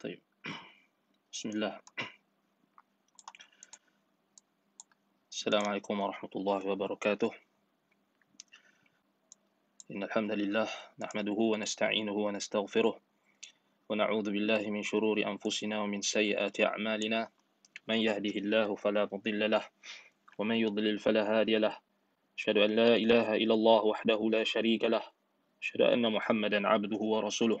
طيب بسم الله السلام عليكم ورحمة الله وبركاته إن الحمد لله نحمده ونستعينه ونستغفره ونعوذ بالله من شرور أنفسنا ومن سيئات أعمالنا من يهده الله فلا مضل له ومن يضلل فلا هادي له أشهد أن لا إله إلا الله وحده لا شريك له أشهد أن محمدا عبده ورسوله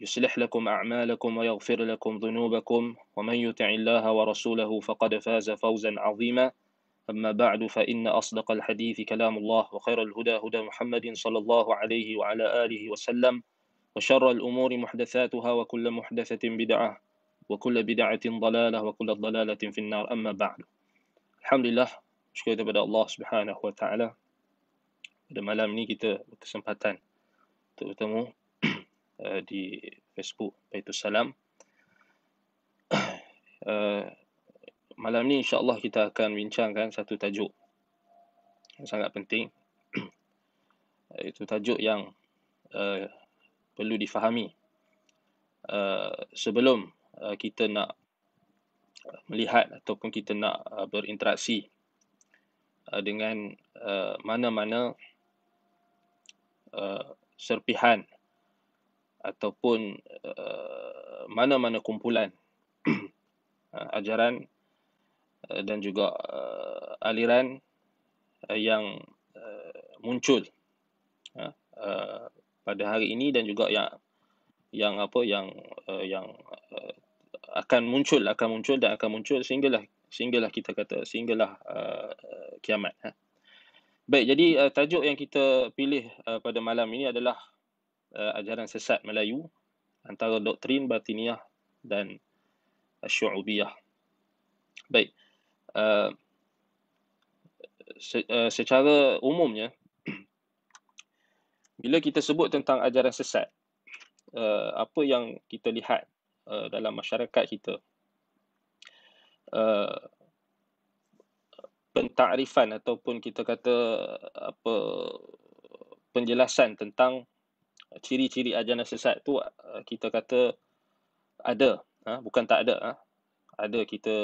يصلح لكم أعمالكم ويغفر لكم ذنوبكم ومن يطع الله ورسوله فقد فاز فوزا عظيما أما بعد فإن أصدق الحديث كلام الله وخير الهدى هدى محمد صلى الله عليه وعلى آله وسلم وشر الأمور محدثاتها وكل محدثة بدعة وكل بدعة ضلالة وكل ضلالة في النار أما بعد الحمد لله شكرا kepada الله سبحانه وتعالى Pada malam ini kita berkesempatan untuk bertemu Eh, di Facebook Baitul Salam. Uh, malam ni insya Allah kita akan bincangkan satu tajuk yang sangat penting. Itu tajuk yang uh, perlu difahami. Uh, sebelum uh, kita nak melihat ataupun kita nak uh, berinteraksi uh, dengan mana-mana uh, serpihan ataupun uh, mana-mana kumpulan uh, ajaran uh, dan juga uh, aliran uh, yang uh, muncul uh, uh, pada hari ini dan juga yang yang apa yang uh, yang uh, akan muncul akan muncul dan akan muncul sehinggalah sehinggalah kita kata sehinggalah uh, kiamat ha. Baik jadi uh, tajuk yang kita pilih uh, pada malam ini adalah uh, ajaran sesat Melayu antara doktrin Batiniah dan Syu'ubiyah. Baik. Uh, se- uh, secara umumnya bila kita sebut tentang ajaran sesat uh, apa yang kita lihat uh, dalam masyarakat kita uh, pentakrifan ataupun kita kata apa penjelasan tentang ciri-ciri ajaran sesat tu uh, kita kata ada ha, bukan tak ada ha. ada kita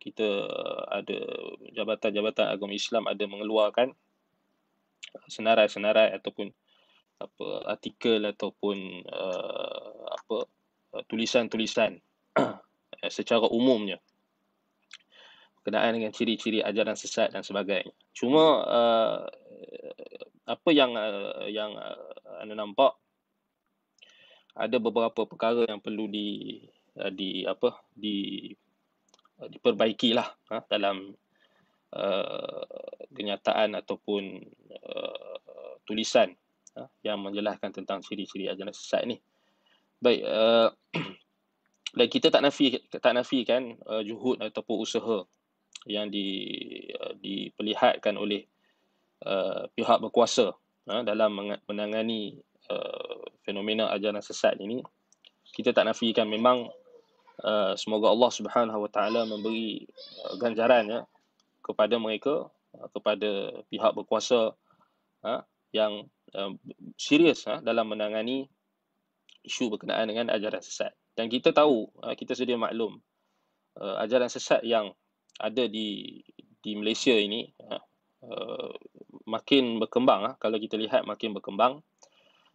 kita ada jabatan-jabatan agama Islam ada mengeluarkan senarai-senarai ataupun apa artikel ataupun uh, apa uh, tulisan-tulisan secara umumnya berkenaan dengan ciri-ciri ajaran sesat dan sebagainya cuma uh, apa yang uh, yang uh, anda nampak ada beberapa perkara yang perlu di eh, di apa di eh, diperbaikilah ha, dalam uh, kenyataan ataupun uh, tulisan ha, yang menjelaskan tentang ciri-ciri ajaran sesat ni. Baik uh, dan kita tak nafi tak nafikan uh, juhud ataupun usaha yang di uh, diperlihatkan oleh uh, pihak berkuasa uh, dalam menangani fenomena ajaran sesat ini kita tak nafikan memang uh, semoga Allah Subhanahu Wa Taala memberi uh, ganjaran ya kepada mereka uh, kepada pihak berkuasa uh, yang uh, serius uh, dalam menangani isu berkenaan dengan ajaran sesat dan kita tahu uh, kita sedia maklum uh, ajaran sesat yang ada di di Malaysia ini uh, makin berkembang uh, kalau kita lihat makin berkembang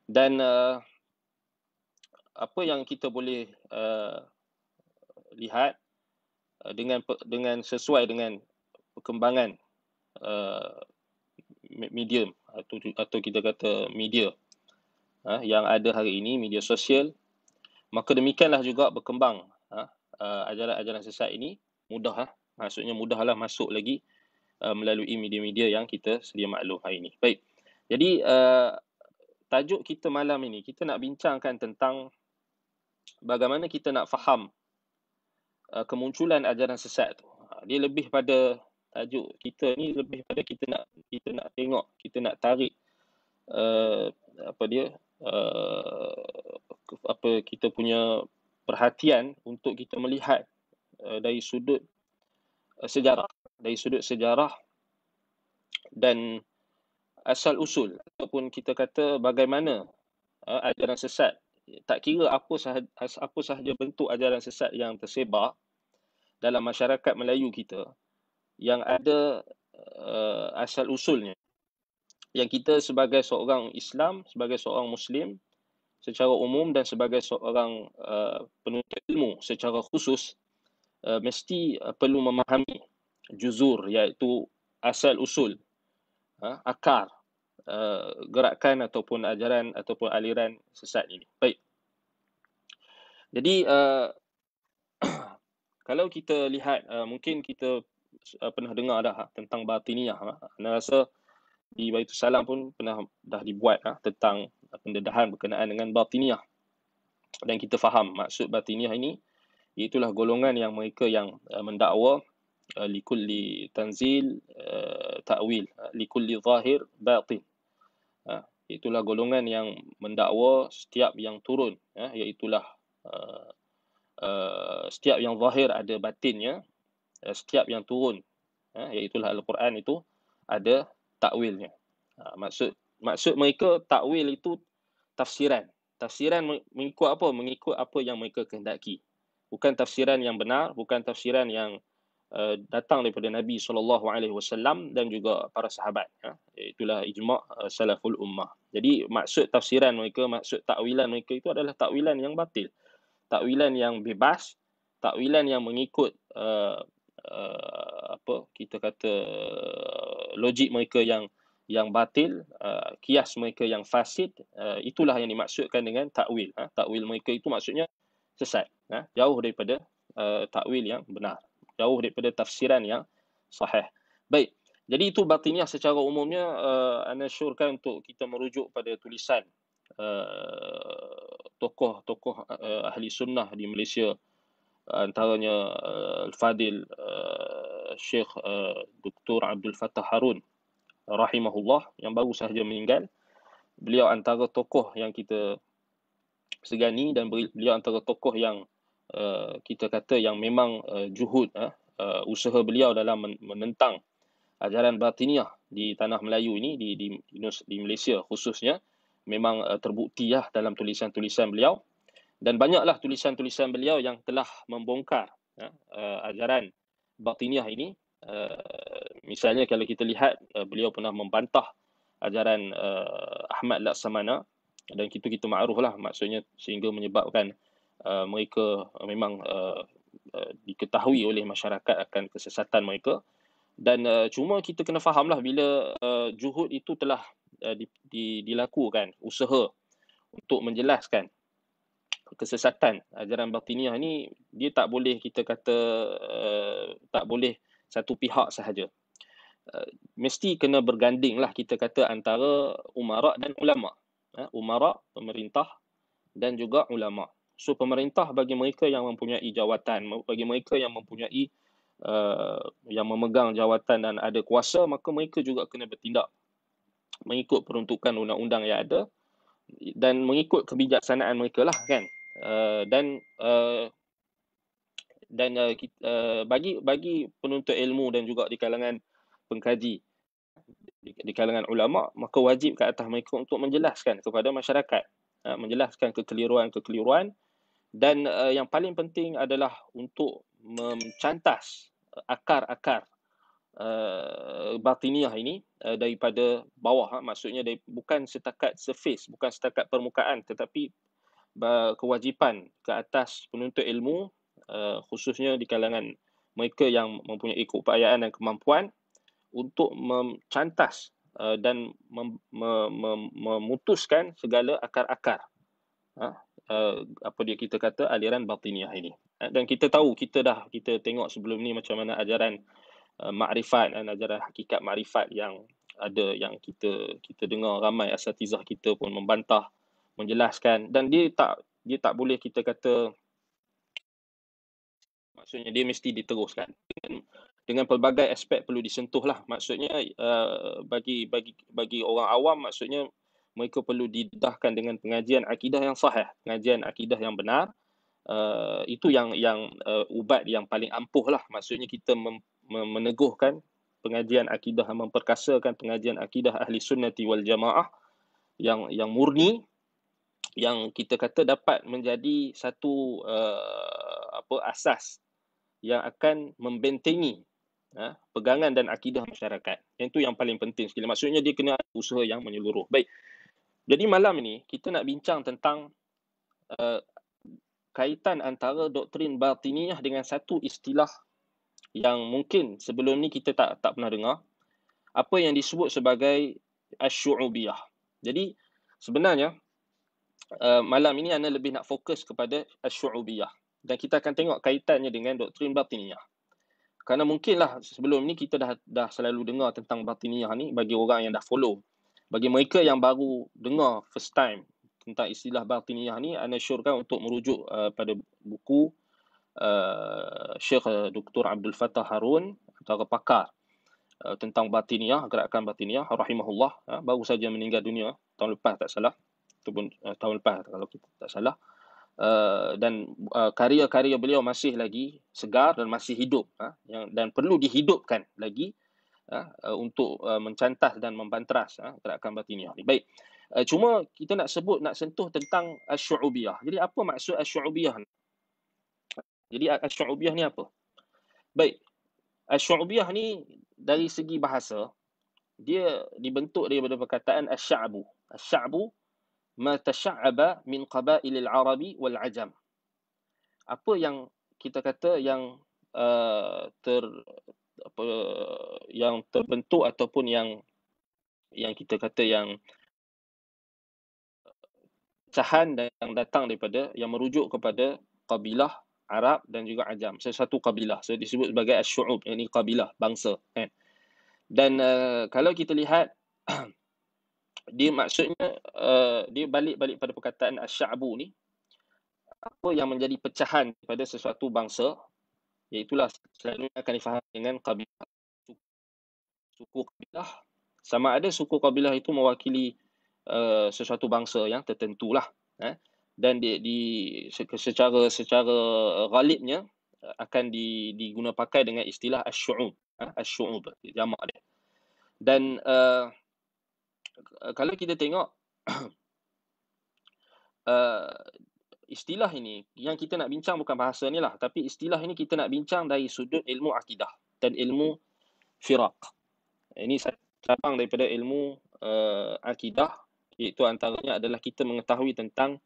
dan uh, apa yang kita boleh uh, lihat uh, dengan dengan sesuai dengan perkembangan uh, medium atau atau kita kata media uh, yang ada hari ini media sosial maka demikianlah juga berkembang uh, uh, ajaran-ajaran sesat ini mudah uh, maksudnya mudahlah masuk lagi uh, melalui media-media yang kita sedia maklum hari ini baik jadi uh, tajuk kita malam ini kita nak bincangkan tentang bagaimana kita nak faham uh, kemunculan ajaran sesat tu. Ha, dia lebih pada tajuk kita ni lebih pada kita nak kita nak tengok, kita nak tarik uh, apa dia uh, apa kita punya perhatian untuk kita melihat uh, dari sudut uh, sejarah, dari sudut sejarah dan asal usul ataupun kita kata bagaimana uh, ajaran sesat tak kira apa sahaja, apa sahaja bentuk ajaran sesat yang tersebar dalam masyarakat Melayu kita yang ada uh, asal usulnya yang kita sebagai seorang Islam sebagai seorang muslim secara umum dan sebagai seorang uh, penuntut ilmu secara khusus uh, mesti uh, perlu memahami juzur iaitu asal usul uh, akar uh, gerakan ataupun ajaran ataupun aliran sesat ini. Baik. Jadi uh, kalau kita lihat uh, mungkin kita uh, pernah dengar dah uh, tentang batiniah. Uh, Anda rasa di Baitul Salam pun pernah dah dibuat uh, tentang pendedahan berkenaan dengan batiniah. Dan kita faham maksud batiniah ini itulah golongan yang mereka yang uh, mendakwa uh, likulli tanzil uh, ta'wil likulli zahir batin itulah golongan yang mendakwa setiap yang turun ya iaitulah uh, uh, setiap yang zahir ada batinnya uh, setiap yang turun ya iaitulah al-Quran itu ada takwilnya uh, maksud maksud mereka takwil itu tafsiran tafsiran mengikut apa mengikut apa yang mereka kehendaki bukan tafsiran yang benar bukan tafsiran yang Eh, datang daripada Nabi saw dan juga para sahabat ya. itulah ijma' eh, salaful ummah. Jadi maksud tafsiran mereka, maksud takwilan mereka itu adalah takwilan yang batil. Takwilan yang bebas, takwilan yang mengikut uh, uh, apa kita kata logik mereka yang yang batil, uh, kias mereka yang fasid, uh, itulah yang dimaksudkan dengan takwil. Ha? Takwil mereka itu maksudnya sesat, ha? jauh daripada uh, takwil yang benar jauh daripada tafsiran yang sahih. Baik. Jadi itu batinnya secara umumnya uh, eh, anda syurkan untuk kita merujuk pada tulisan eh, tokoh-tokoh uh, ahli sunnah di Malaysia antaranya uh, Al-Fadil uh, Syekh uh, Dr. Abdul Fattah Harun rahimahullah yang baru sahaja meninggal. Beliau antara tokoh yang kita segani dan beliau antara tokoh yang Uh, kita kata yang memang uh, juhud uh, uh, usaha beliau dalam menentang ajaran batiniah di tanah Melayu ini di di di, di Malaysia khususnya memang uh, terbukti lah uh, dalam tulisan-tulisan beliau dan banyaklah tulisan-tulisan beliau yang telah membongkar ya, uh, ajaran batiniah ini uh, misalnya kalau kita lihat uh, beliau pernah membantah ajaran uh, Ahmad Laksamana dan kita kita makruh lah maksudnya sehingga menyebabkan uh, Uh, mereka uh, memang uh, uh, diketahui oleh masyarakat akan kesesatan mereka dan uh, cuma kita kena fahamlah bila uh, juhud itu telah uh, di, di, dilakukan usaha untuk menjelaskan kesesatan ajaran batiniah ni dia tak boleh kita kata uh, tak boleh satu pihak sahaja Uh, mesti kena berganding lah kita kata antara umarak dan ulama. Uh, umara, pemerintah dan juga ulama. So pemerintah bagi mereka yang mempunyai jawatan, bagi mereka yang mempunyai uh, yang memegang jawatan dan ada kuasa, maka mereka juga kena bertindak mengikut peruntukan undang-undang yang ada dan mengikut kebijaksanaan mereka lah kan. Uh, dan uh, dan uh, kita, uh, bagi bagi penuntut ilmu dan juga di kalangan pengkaji di, kalangan ulama maka wajib ke atas mereka untuk menjelaskan kepada masyarakat uh, menjelaskan kekeliruan-kekeliruan dan uh, yang paling penting adalah untuk mencantas eh, akar-akar uh, eh, batiniah ini uh, daripada bawah ha? maksudnya dari, bukan setakat surface bukan setakat permukaan tetapi kewajipan ke atas penuntut ilmu uh, khususnya di kalangan mereka yang mempunyai keupayaan dan kemampuan untuk mencantas uh, dan mem- mem- memutuskan segala akar-akar Ha? Eh, apa dia kita kata aliran batiniah ini eh, dan kita tahu kita dah kita tengok sebelum ni macam mana ajaran uh, makrifat dan ajaran hakikat makrifat yang ada yang kita kita dengar ramai asatizah kita pun membantah menjelaskan dan dia tak dia tak boleh kita kata maksudnya dia mesti diteruskan dengan, dengan pelbagai aspek perlu disentuh lah maksudnya uh, bagi bagi bagi orang awam maksudnya mereka perlu didahkan dengan pengajian akidah yang sahih, pengajian akidah yang benar. Uh, itu yang yang uh, ubat yang paling ampuh lah. Maksudnya kita meneguhkan pengajian akidah, memperkasakan pengajian akidah ahli sunnati wal jamaah yang yang murni yang kita kata dapat menjadi satu uh, apa asas yang akan membentengi uh, pegangan dan akidah masyarakat. Yang itu yang paling penting sekali. Maksudnya dia kena usaha yang menyeluruh. Baik. Jadi malam ini kita nak bincang tentang uh, kaitan antara doktrin batiniah dengan satu istilah yang mungkin sebelum ni kita tak tak pernah dengar apa yang disebut sebagai asy'ubiyah. Jadi sebenarnya uh, malam ini ana lebih nak fokus kepada asy'ubiyah dan kita akan tengok kaitannya dengan doktrin batiniah. Karena mungkinlah sebelum ni kita dah dah selalu dengar tentang batiniah ni bagi orang yang dah follow bagi mereka yang baru dengar first time tentang istilah batiniah ni ana syorkan untuk merujuk uh, pada buku uh, Syekh uh, Dr Abdul Fattah Harun atau pakar uh, tentang batiniah gerakan batiniah rahimahullah ya, baru saja meninggal dunia tahun lepas tak salah ataupun uh, tahun lepas kalau kita tak salah Uh, dan uh, karya-karya beliau masih lagi segar dan masih hidup ha? yang dan perlu dihidupkan lagi uh, uh, untuk uh, mencantas dan membanteras uh, gerakan batiniah ni. Baik. Uh, cuma kita nak sebut nak sentuh tentang asy'ubiyah. Jadi apa maksud asy'ubiyah ni? Jadi asy'ubiyah ni apa? Baik. Asy'ubiyah ni dari segi bahasa dia dibentuk daripada perkataan asy'abu. Asy'abu ma tasya'aba min al arabi wal ajam. Apa yang kita kata yang uh, ter apa yang terbentuk ataupun yang yang kita kata yang uh, cahan yang datang daripada yang merujuk kepada kabilah Arab dan juga Ajam. Sesuatu kabilah. So disebut sebagai asy-syu'ub, yakni kabilah, bangsa, kan. Dan uh, kalau kita lihat dia maksudnya uh, dia balik-balik pada perkataan asy-sya'bu ni apa yang menjadi pecahan daripada sesuatu bangsa iaitulah ya, selalu akan difaham dengan kabilah suku, kabilah sama ada suku kabilah itu mewakili uh, sesuatu bangsa yang tertentu lah eh? dan di, di secara secara galibnya eh, akan di, diguna pakai dengan istilah asy'ub eh? asy'ub jamak dia dan uh, kalau kita tengok uh, istilah ini yang kita nak bincang bukan bahasa ni lah tapi istilah ini kita nak bincang dari sudut ilmu akidah dan ilmu firaq ini cabang daripada ilmu uh, akidah iaitu antaranya adalah kita mengetahui tentang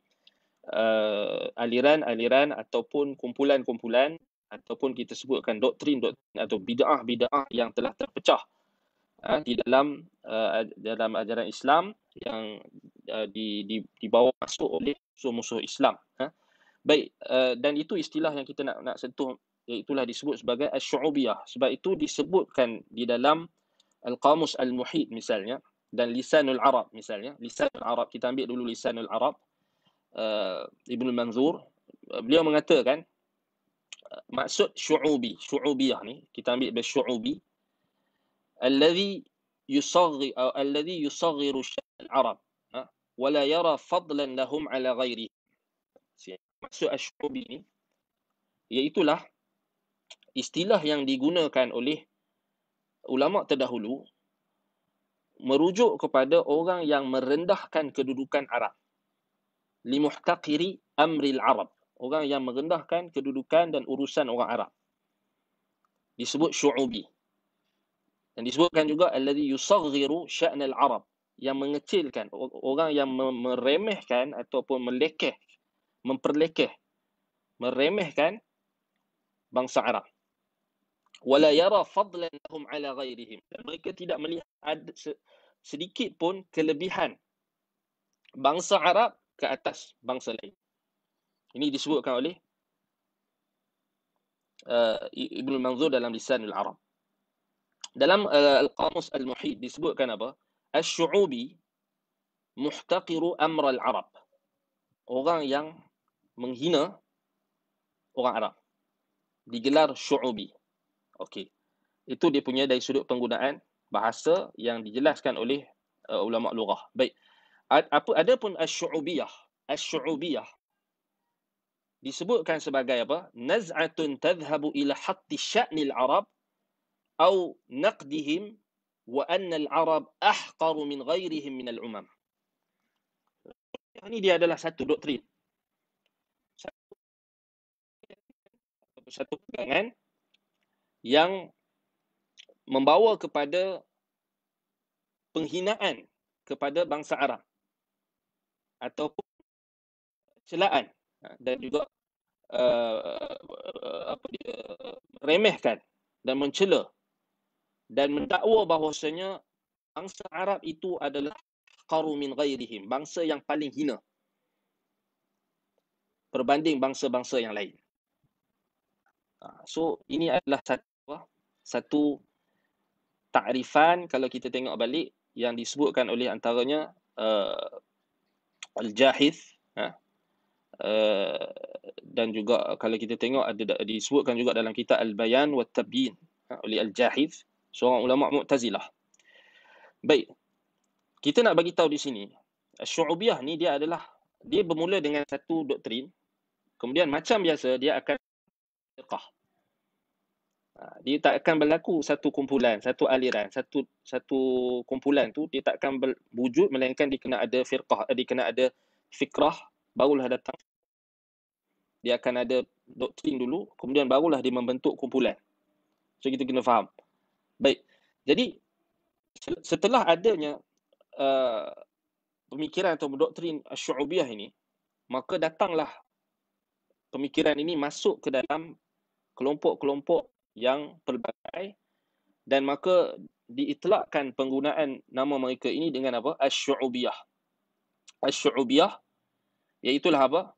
uh, aliran-aliran ataupun kumpulan-kumpulan ataupun kita sebutkan doktrin, doktrin atau bid'ah-bid'ah yang telah terpecah uh, di dalam uh, dalam ajaran Islam yang uh, di, di dibawa masuk oleh musuh-musuh Islam Baik, uh, dan itu istilah yang kita nak nak sentuh iaitulah disebut sebagai asy'ubiyah. Sebab itu disebutkan di dalam Al-Qamus Al-Muhit misalnya dan Lisanul Arab misalnya. Lisanul Arab kita ambil dulu Lisanul Arab uh, eh, Ibnu Manzur beliau mengatakan eh, maksud syu'ubi syu'ubiyah ni kita ambil bahasa syu'ubi alladhi yusaghi atau alladhi yusaghiru al arab ha? wala yara fadlan lahum ala ghairi maksud ash Ashubi ni iaitulah istilah yang digunakan oleh ulama terdahulu merujuk kepada orang yang merendahkan kedudukan Arab. Limuhtaqiri amril Arab. Orang yang merendahkan kedudukan dan urusan orang Arab. Disebut syu'ubi. Dan disebutkan juga alladhi yusaghiru sya'nal Arab. Yang mengecilkan, orang yang meremehkan ataupun melekeh memperlekeh meremehkan bangsa Arab wala yara fadlan lahum ala ghairihim mereka tidak melihat sedikit pun kelebihan bangsa Arab ke atas bangsa lain ini disebutkan oleh uh, Ibn Manzur dalam Lisanul Arab dalam uh, Al-Qamus Al-Muhid disebutkan apa Al-Shu'ubi muhtaqiru amra al-Arab orang yang menghina orang Arab. Digelar syu'ubi. Okey. Itu dia punya dari sudut penggunaan bahasa yang dijelaskan oleh uh, ulama lughah. Baik. Ad, apa ada pun asy'ubiyah. Asy'ubiyah disebutkan sebagai apa? Naz'atun tadhhabu ila hatti al Arab atau naqdihim wa anna al-Arab ahqaru min ghairihim min al-umam. Ini dia adalah satu doktrin. satu pegangan yang membawa kepada penghinaan kepada bangsa Arab ataupun celaan ha, dan juga uh, apa dia remehkan dan mencela dan mendakwa bahawasanya bangsa Arab itu adalah qaru min ghairihim bangsa yang paling hina berbanding bangsa-bangsa yang lain Ha, so ini adalah satu satu takrifan kalau kita tengok balik yang disebutkan oleh antaranya uh, eh, al Jahiz uh, ha, eh, dan juga kalau kita tengok ada disebutkan juga dalam kitab Al-Bayan wa Tabiin uh, ha, oleh al Jahiz, seorang ulama Mu'tazilah. Baik. Kita nak bagi tahu di sini Syu'ubiyah ni dia adalah dia bermula dengan satu doktrin kemudian macam biasa dia akan firqah. Ha, dia tak akan berlaku satu kumpulan, satu aliran, satu satu kumpulan tu dia tak akan ber, melainkan dia kena ada firqah, eh, dia kena ada fikrah barulah datang. Dia akan ada doktrin dulu, kemudian barulah dia membentuk kumpulan. So kita kena faham. Baik. Jadi setelah adanya uh, pemikiran atau doktrin syu'ubiyah ini, maka datanglah pemikiran ini masuk ke dalam kelompok-kelompok yang pelbagai dan maka diitlakkan penggunaan nama mereka ini dengan apa? Asy'ubiyah. Asy'ubiyah iaitu apa?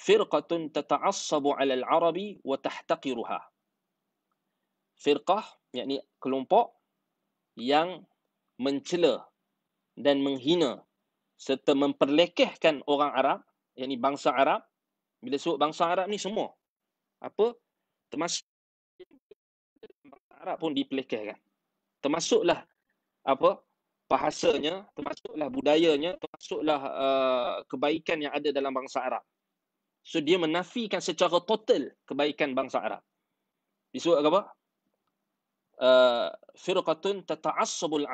Firqatun tata'assabu 'ala al-'arabi wa tahtaqiruha. Firqah yakni kelompok yang mencela dan menghina serta memperlekehkan orang Arab, yakni bangsa Arab. Bila sebut bangsa Arab ni semua apa termasuk Arab pun dipelekehkan. Kan. Termasuklah apa bahasanya, termasuklah budayanya, termasuklah uh, kebaikan yang ada dalam bangsa Arab. So dia menafikan secara total kebaikan bangsa Arab. Disebut apa? Uh, firqatun tata'assabu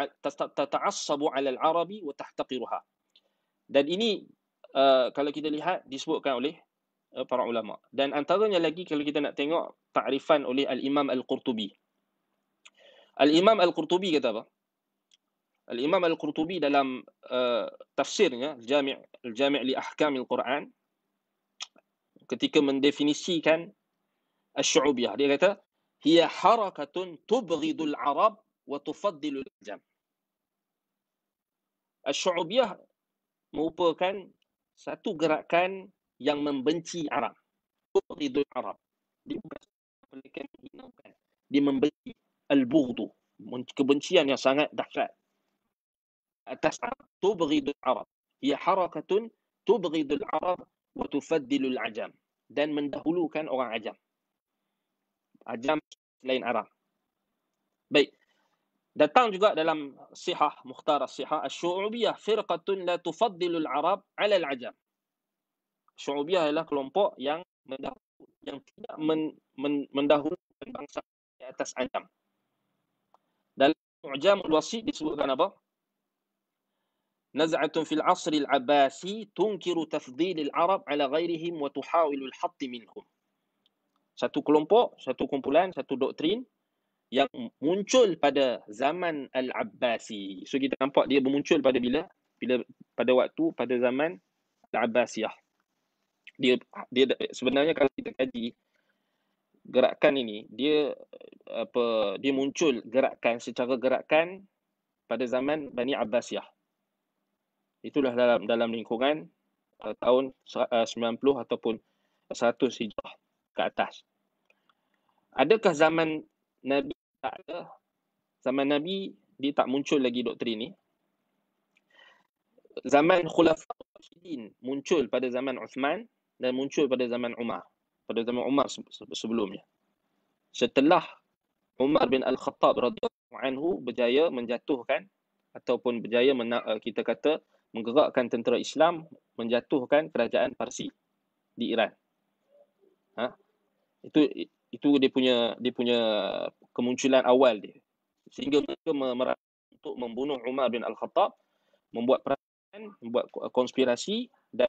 tata'assabu 'ala al-arabi wa tahtaqiruha. Dan ini uh, kalau kita lihat disebutkan oleh Eh, para ulama. Dan antaranya lagi kalau kita nak tengok takrifan oleh Al-Imam Al-Qurtubi. Al-Imam Al-Qurtubi kata apa? Al-Imam Al-Qurtubi dalam uh, tafsirnya Jami' Al-Jami' li Ahkam Al-Quran ketika mendefinisikan al asy'ubiyah dia kata hiya harakatun tubghidu al-arab wa tufaddilu al-jam. Asy'ubiyah merupakan satu gerakan yang membenci Arab. Tuqidu Arab. Dia dia membenci al-bughdu, kebencian yang sangat dahsyat. Atas tubghidu al-Arab. Ia harakatun tubghidu al-Arab wa tufaddilu al-Ajam dan mendahulukan orang Ajam. Ajam selain Arab. Baik. Datang juga dalam sihah, mukhtar sihah, Al-Shu'ubiyah, firqatun la tufaddilu al-Arab ala al-Ajam. Syu'ubiyah adalah kelompok yang mendahului yang tidak men, men, mendahulukan bangsa di atas ajam. Dalam Mu'jam al-Wasi disebutkan apa? Naz'atun fil asr al-Abbasi tunkir tafdil al-Arab ala ghairihim wa tuhawilu al-hatt minhum. Satu kelompok, satu kumpulan, satu doktrin yang muncul pada zaman al-Abbasi. So kita nampak dia bermuncul pada bila? Bila pada waktu pada zaman al-Abbasiyah dia dia sebenarnya kalau kita kaji gerakan ini dia apa dia muncul gerakan secara gerakan pada zaman Bani Abbasiyah. Itulah dalam dalam lingkungan uh, tahun 90 uh, ataupun 100 Hijrah ke atas. Adakah zaman Nabi tak ada? Zaman Nabi dia tak muncul lagi doktrin ini? Zaman Khulafa Rashidin muncul pada zaman Uthman dan muncul pada zaman Umar. Pada zaman Umar sebelumnya. Setelah Umar bin Al-Khattab radhiyallahu anhu berjaya menjatuhkan ataupun berjaya mena- eh, kita kata menggerakkan tentera Islam menjatuhkan kerajaan Parsi di Iran. Ha? Itu itu dia punya dia punya kemunculan awal dia. Sehingga mereka merasa untuk membunuh Umar bin Al-Khattab membuat perancangan, membuat konspirasi dan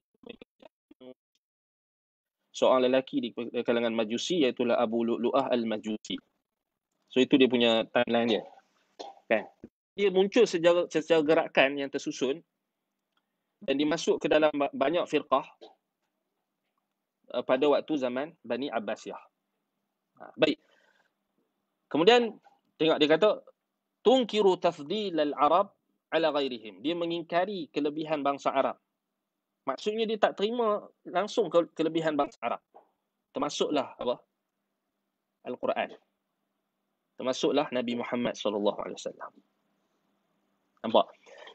seorang lelaki di kalangan Majusi iaitu Abu Luah Al-Majusi. So itu dia punya timeline dia. Kan? Dia muncul secara, secara gerakan yang tersusun dan dimasuk ke dalam banyak firqah uh, pada waktu zaman Bani Abbasiyah. Ha, baik. Kemudian tengok dia kata tungkiru tafdil al-arab ala ghairihim. Dia mengingkari kelebihan bangsa Arab Maksudnya dia tak terima langsung ke- kelebihan bangsa Arab. Termasuklah apa? Al-Quran. Termasuklah Nabi Muhammad sallallahu alaihi wasallam. Nampak?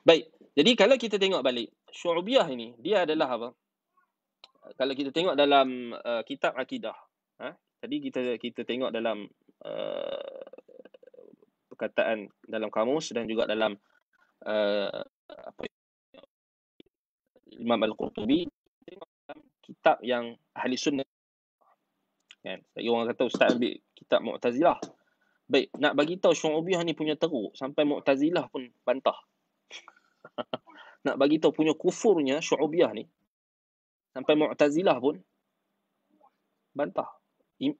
Baik. Jadi kalau kita tengok balik Syu'biyah ini, dia adalah apa? Kalau kita tengok dalam uh, kitab akidah, ha? Tadi kita kita tengok dalam uh, perkataan dalam kamus dan juga dalam uh, apa Imam Al-Qurtubi kitab yang ahli sunnah kan lagi orang kata ustaz ambil kitab mu'tazilah baik nak bagi tahu syu'ubiyah ni punya teruk sampai mu'tazilah pun bantah nak bagi tahu punya kufurnya syu'ubiyah ni sampai mu'tazilah pun bantah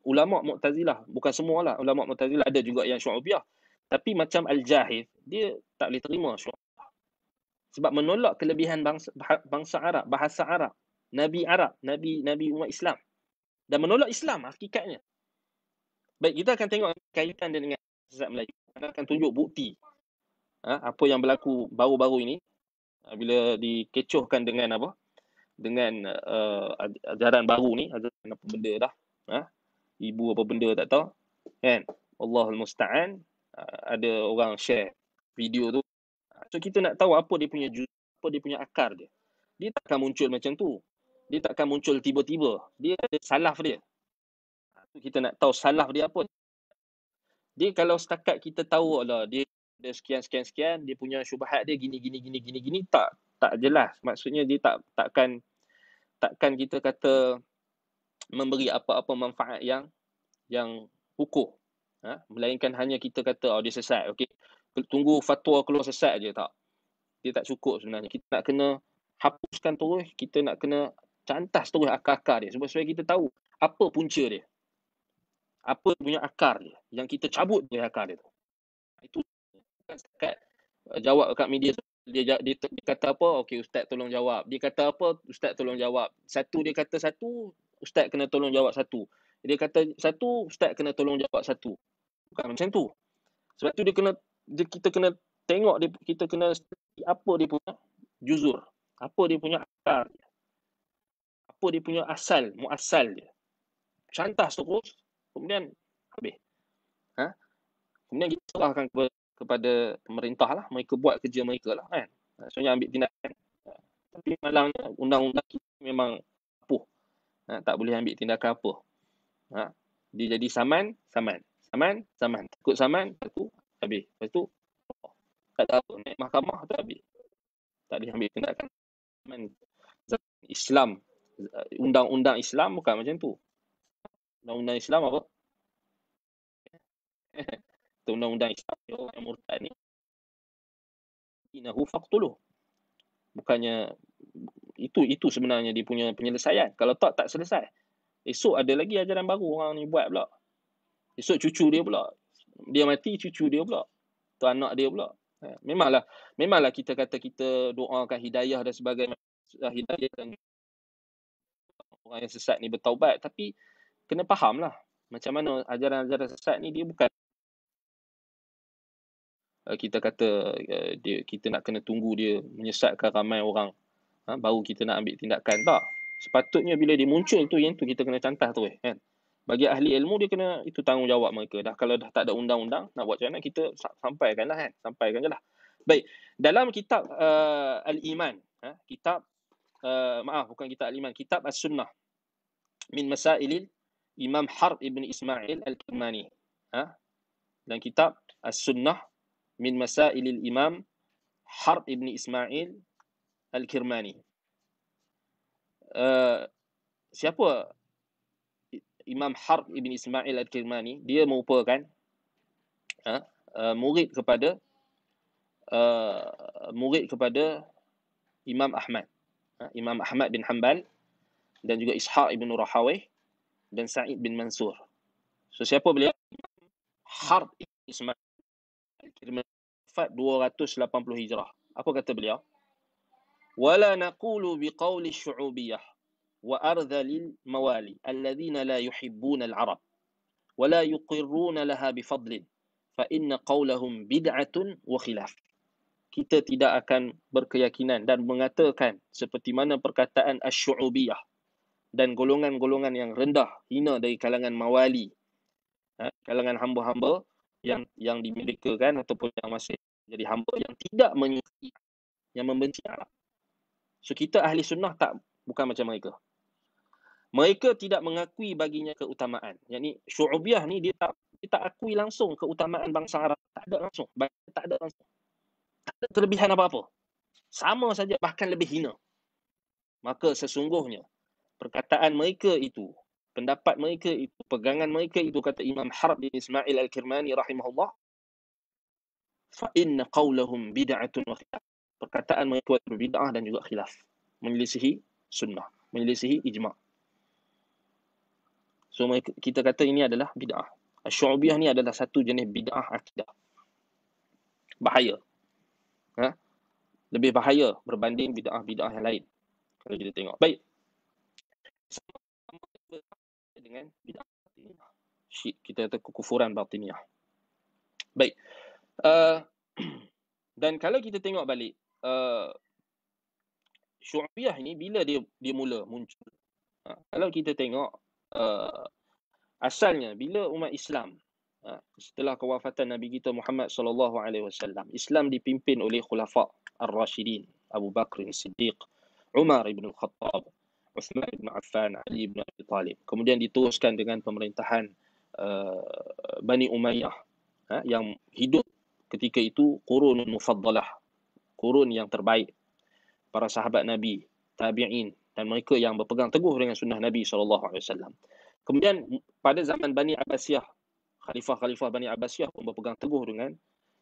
ulama mu'tazilah bukan semualah ulama mu'tazilah ada juga yang syu'ubiyah tapi macam al jahiz dia tak boleh terima syu'ubiyah sebab menolak kelebihan bangsa, bangsa Arab, bahasa Arab, Nabi Arab, Nabi Nabi umat Islam dan menolak Islam hakikatnya. Baik, kita akan tengok kaitan dia dengan Zat Melayu. Kita akan tunjuk bukti ha, apa yang berlaku baru-baru ini ha, bila dikecohkan dengan apa? Dengan uh, ajaran baru ni, ajaran apa benda dah. Ha? Ibu apa benda tak tahu. Kan? Allahul Musta'an. Ha, ada orang share video tu So kita nak tahu apa dia punya apa dia punya akar dia. Dia takkan muncul macam tu. Dia takkan muncul tiba-tiba. Dia ada salaf dia. Ha, kita nak tahu salaf dia apa. Dia kalau setakat kita tahu lah dia ada sekian sekian sekian dia punya syubhat dia gini gini gini gini gini tak tak jelas. Maksudnya dia tak takkan takkan kita kata memberi apa-apa manfaat yang yang hukum. Ha? Melainkan hanya kita kata oh dia sesat. okay tunggu fatwa keluar sesat je tak. Dia tak cukup sebenarnya. Kita nak kena hapuskan terus, kita nak kena cantas terus akar-akar dia. Sebab supaya kita tahu apa punca dia. Apa punya akar dia. Yang kita cabut dari akar dia tu. Itu kan sekat eh, jawab kat media dia, dia, dia, kata apa, okey ustaz tolong jawab. Dia kata apa, ustaz tolong jawab. Satu dia kata satu, ustaz kena tolong jawab satu. Dia kata satu, ustaz kena tolong jawab satu. Bukan macam tu. Sebab tu dia kena dia kita kena tengok dia kita kena apa dia punya juzur apa dia punya akar apa dia punya asal muasal dia cantas terus kemudian habis ha kemudian kita serahkan kepada, kepada pemerintah lah mereka buat kerja mereka lah kan maksudnya ambil tindakan ha. tapi malangnya undang-undang kita memang apa ha? tak boleh ambil tindakan apa ha dia jadi saman saman saman saman takut saman takut Habis. Lepas tu, tak tahu naik mahkamah tu habis. Tak diambil tindakan. Islam. Eh, undang-undang Islam bukan macam tu. Undang-undang Islam apa? Itu undang-undang Islam orang yang murtad ni. Inahu faqtuluh. Bukannya itu itu sebenarnya dia punya penyelesaian. Kalau tak, tak selesai. Esok ada lagi ajaran baru orang ni buat pula. Esok cucu dia pula dia mati cucu dia pula tu anak dia pula ha. memanglah memanglah kita kata kita doakan hidayah dan sebagainya ah, hidayah dan orang yang sesat ni bertaubat tapi kena lah macam mana ajaran-ajaran sesat ni dia bukan ah, kita kata ah, dia kita nak kena tunggu dia menyesatkan ramai orang ha, baru kita nak ambil tindakan tak sepatutnya bila dia muncul tu yang tu kita kena cantah tu kan eh bagi ahli ilmu dia kena itu tanggungjawab mereka dah kalau dah tak ada undang-undang nak buat macam mana kita sampaikanlah kan sampaikan jelah baik dalam kitab uh, al-iman ha? kitab uh, maaf bukan kitab al-iman kitab as-sunnah min masailil imam harb ibn ismail al-kirmani ha? dan kitab as-sunnah min masailil imam harb ibn ismail al-kirmani uh, siapa Imam Harb ibn Ismail al-Kirmani dia merupakan ha, uh, murid kepada uh, murid kepada Imam Ahmad ha, Imam Ahmad bin Hanbal dan juga Ishaq ibn Rahawi dan Sa'id bin Mansur so siapa beliau Harb ibn Ismail al-Kirmani 280 Hijrah apa kata beliau wala naqulu biqauli syu'ubiyah وأرذل الموالي الذين لا يحبون العرب ولا يقرون لها بفضل فإن قولهم بدعة وخلاف kita tidak akan berkeyakinan dan mengatakan seperti mana perkataan asy-syu'ubiyah dan golongan-golongan yang rendah hina dari kalangan mawali ha, kalangan hamba-hamba yang yang dimiliki kan ataupun yang masih jadi hamba yang tidak menyukai yang membenci Arab. So kita ahli sunnah tak bukan macam mereka mereka tidak mengakui baginya keutamaan. Yang ni syu'ubiyah ni dia tak dia tak akui langsung keutamaan bangsa Arab. Tak ada langsung. Tak ada langsung. Tak ada kelebihan apa-apa. Sama saja bahkan lebih hina. Maka sesungguhnya perkataan mereka itu, pendapat mereka itu, pegangan mereka itu kata Imam Harb bin Ismail Al-Kirmani rahimahullah fainna inna qawlahum bid'atun wa khilaf. Perkataan mereka itu bid'ah dan juga khilaf. Menyelisihi sunnah, menyelisihi ijma'. So kita kata ini adalah bid'ah. Syu'biyah ni adalah satu jenis bid'ah akidah. Bahaya. Ha? Lebih bahaya berbanding bid'ah-bid'ah yang lain. Kalau kita tengok. Baik. Dengan bid'ah batiniah. Kita kata kekufuran batiniah. Baik. Uh, dan kalau kita tengok balik. Uh, Syu'biyah ni bila dia, dia mula muncul. Ha? Kalau kita tengok uh, asalnya bila umat Islam uh, setelah kewafatan Nabi kita Muhammad sallallahu alaihi wasallam Islam dipimpin oleh khulafa ar-rasyidin Abu Bakar Siddiq Umar ibn Khattab Uthman ibn Affan Ali ibn Abi Talib kemudian diteruskan dengan pemerintahan uh, Bani Umayyah uh, yang hidup ketika itu qurun mufaddalah qurun yang terbaik para sahabat Nabi tabi'in dan mereka yang berpegang teguh dengan sunnah Nabi SAW. Kemudian pada zaman Bani Abbasiyah, khalifah-khalifah Bani Abbasiyah pun berpegang teguh dengan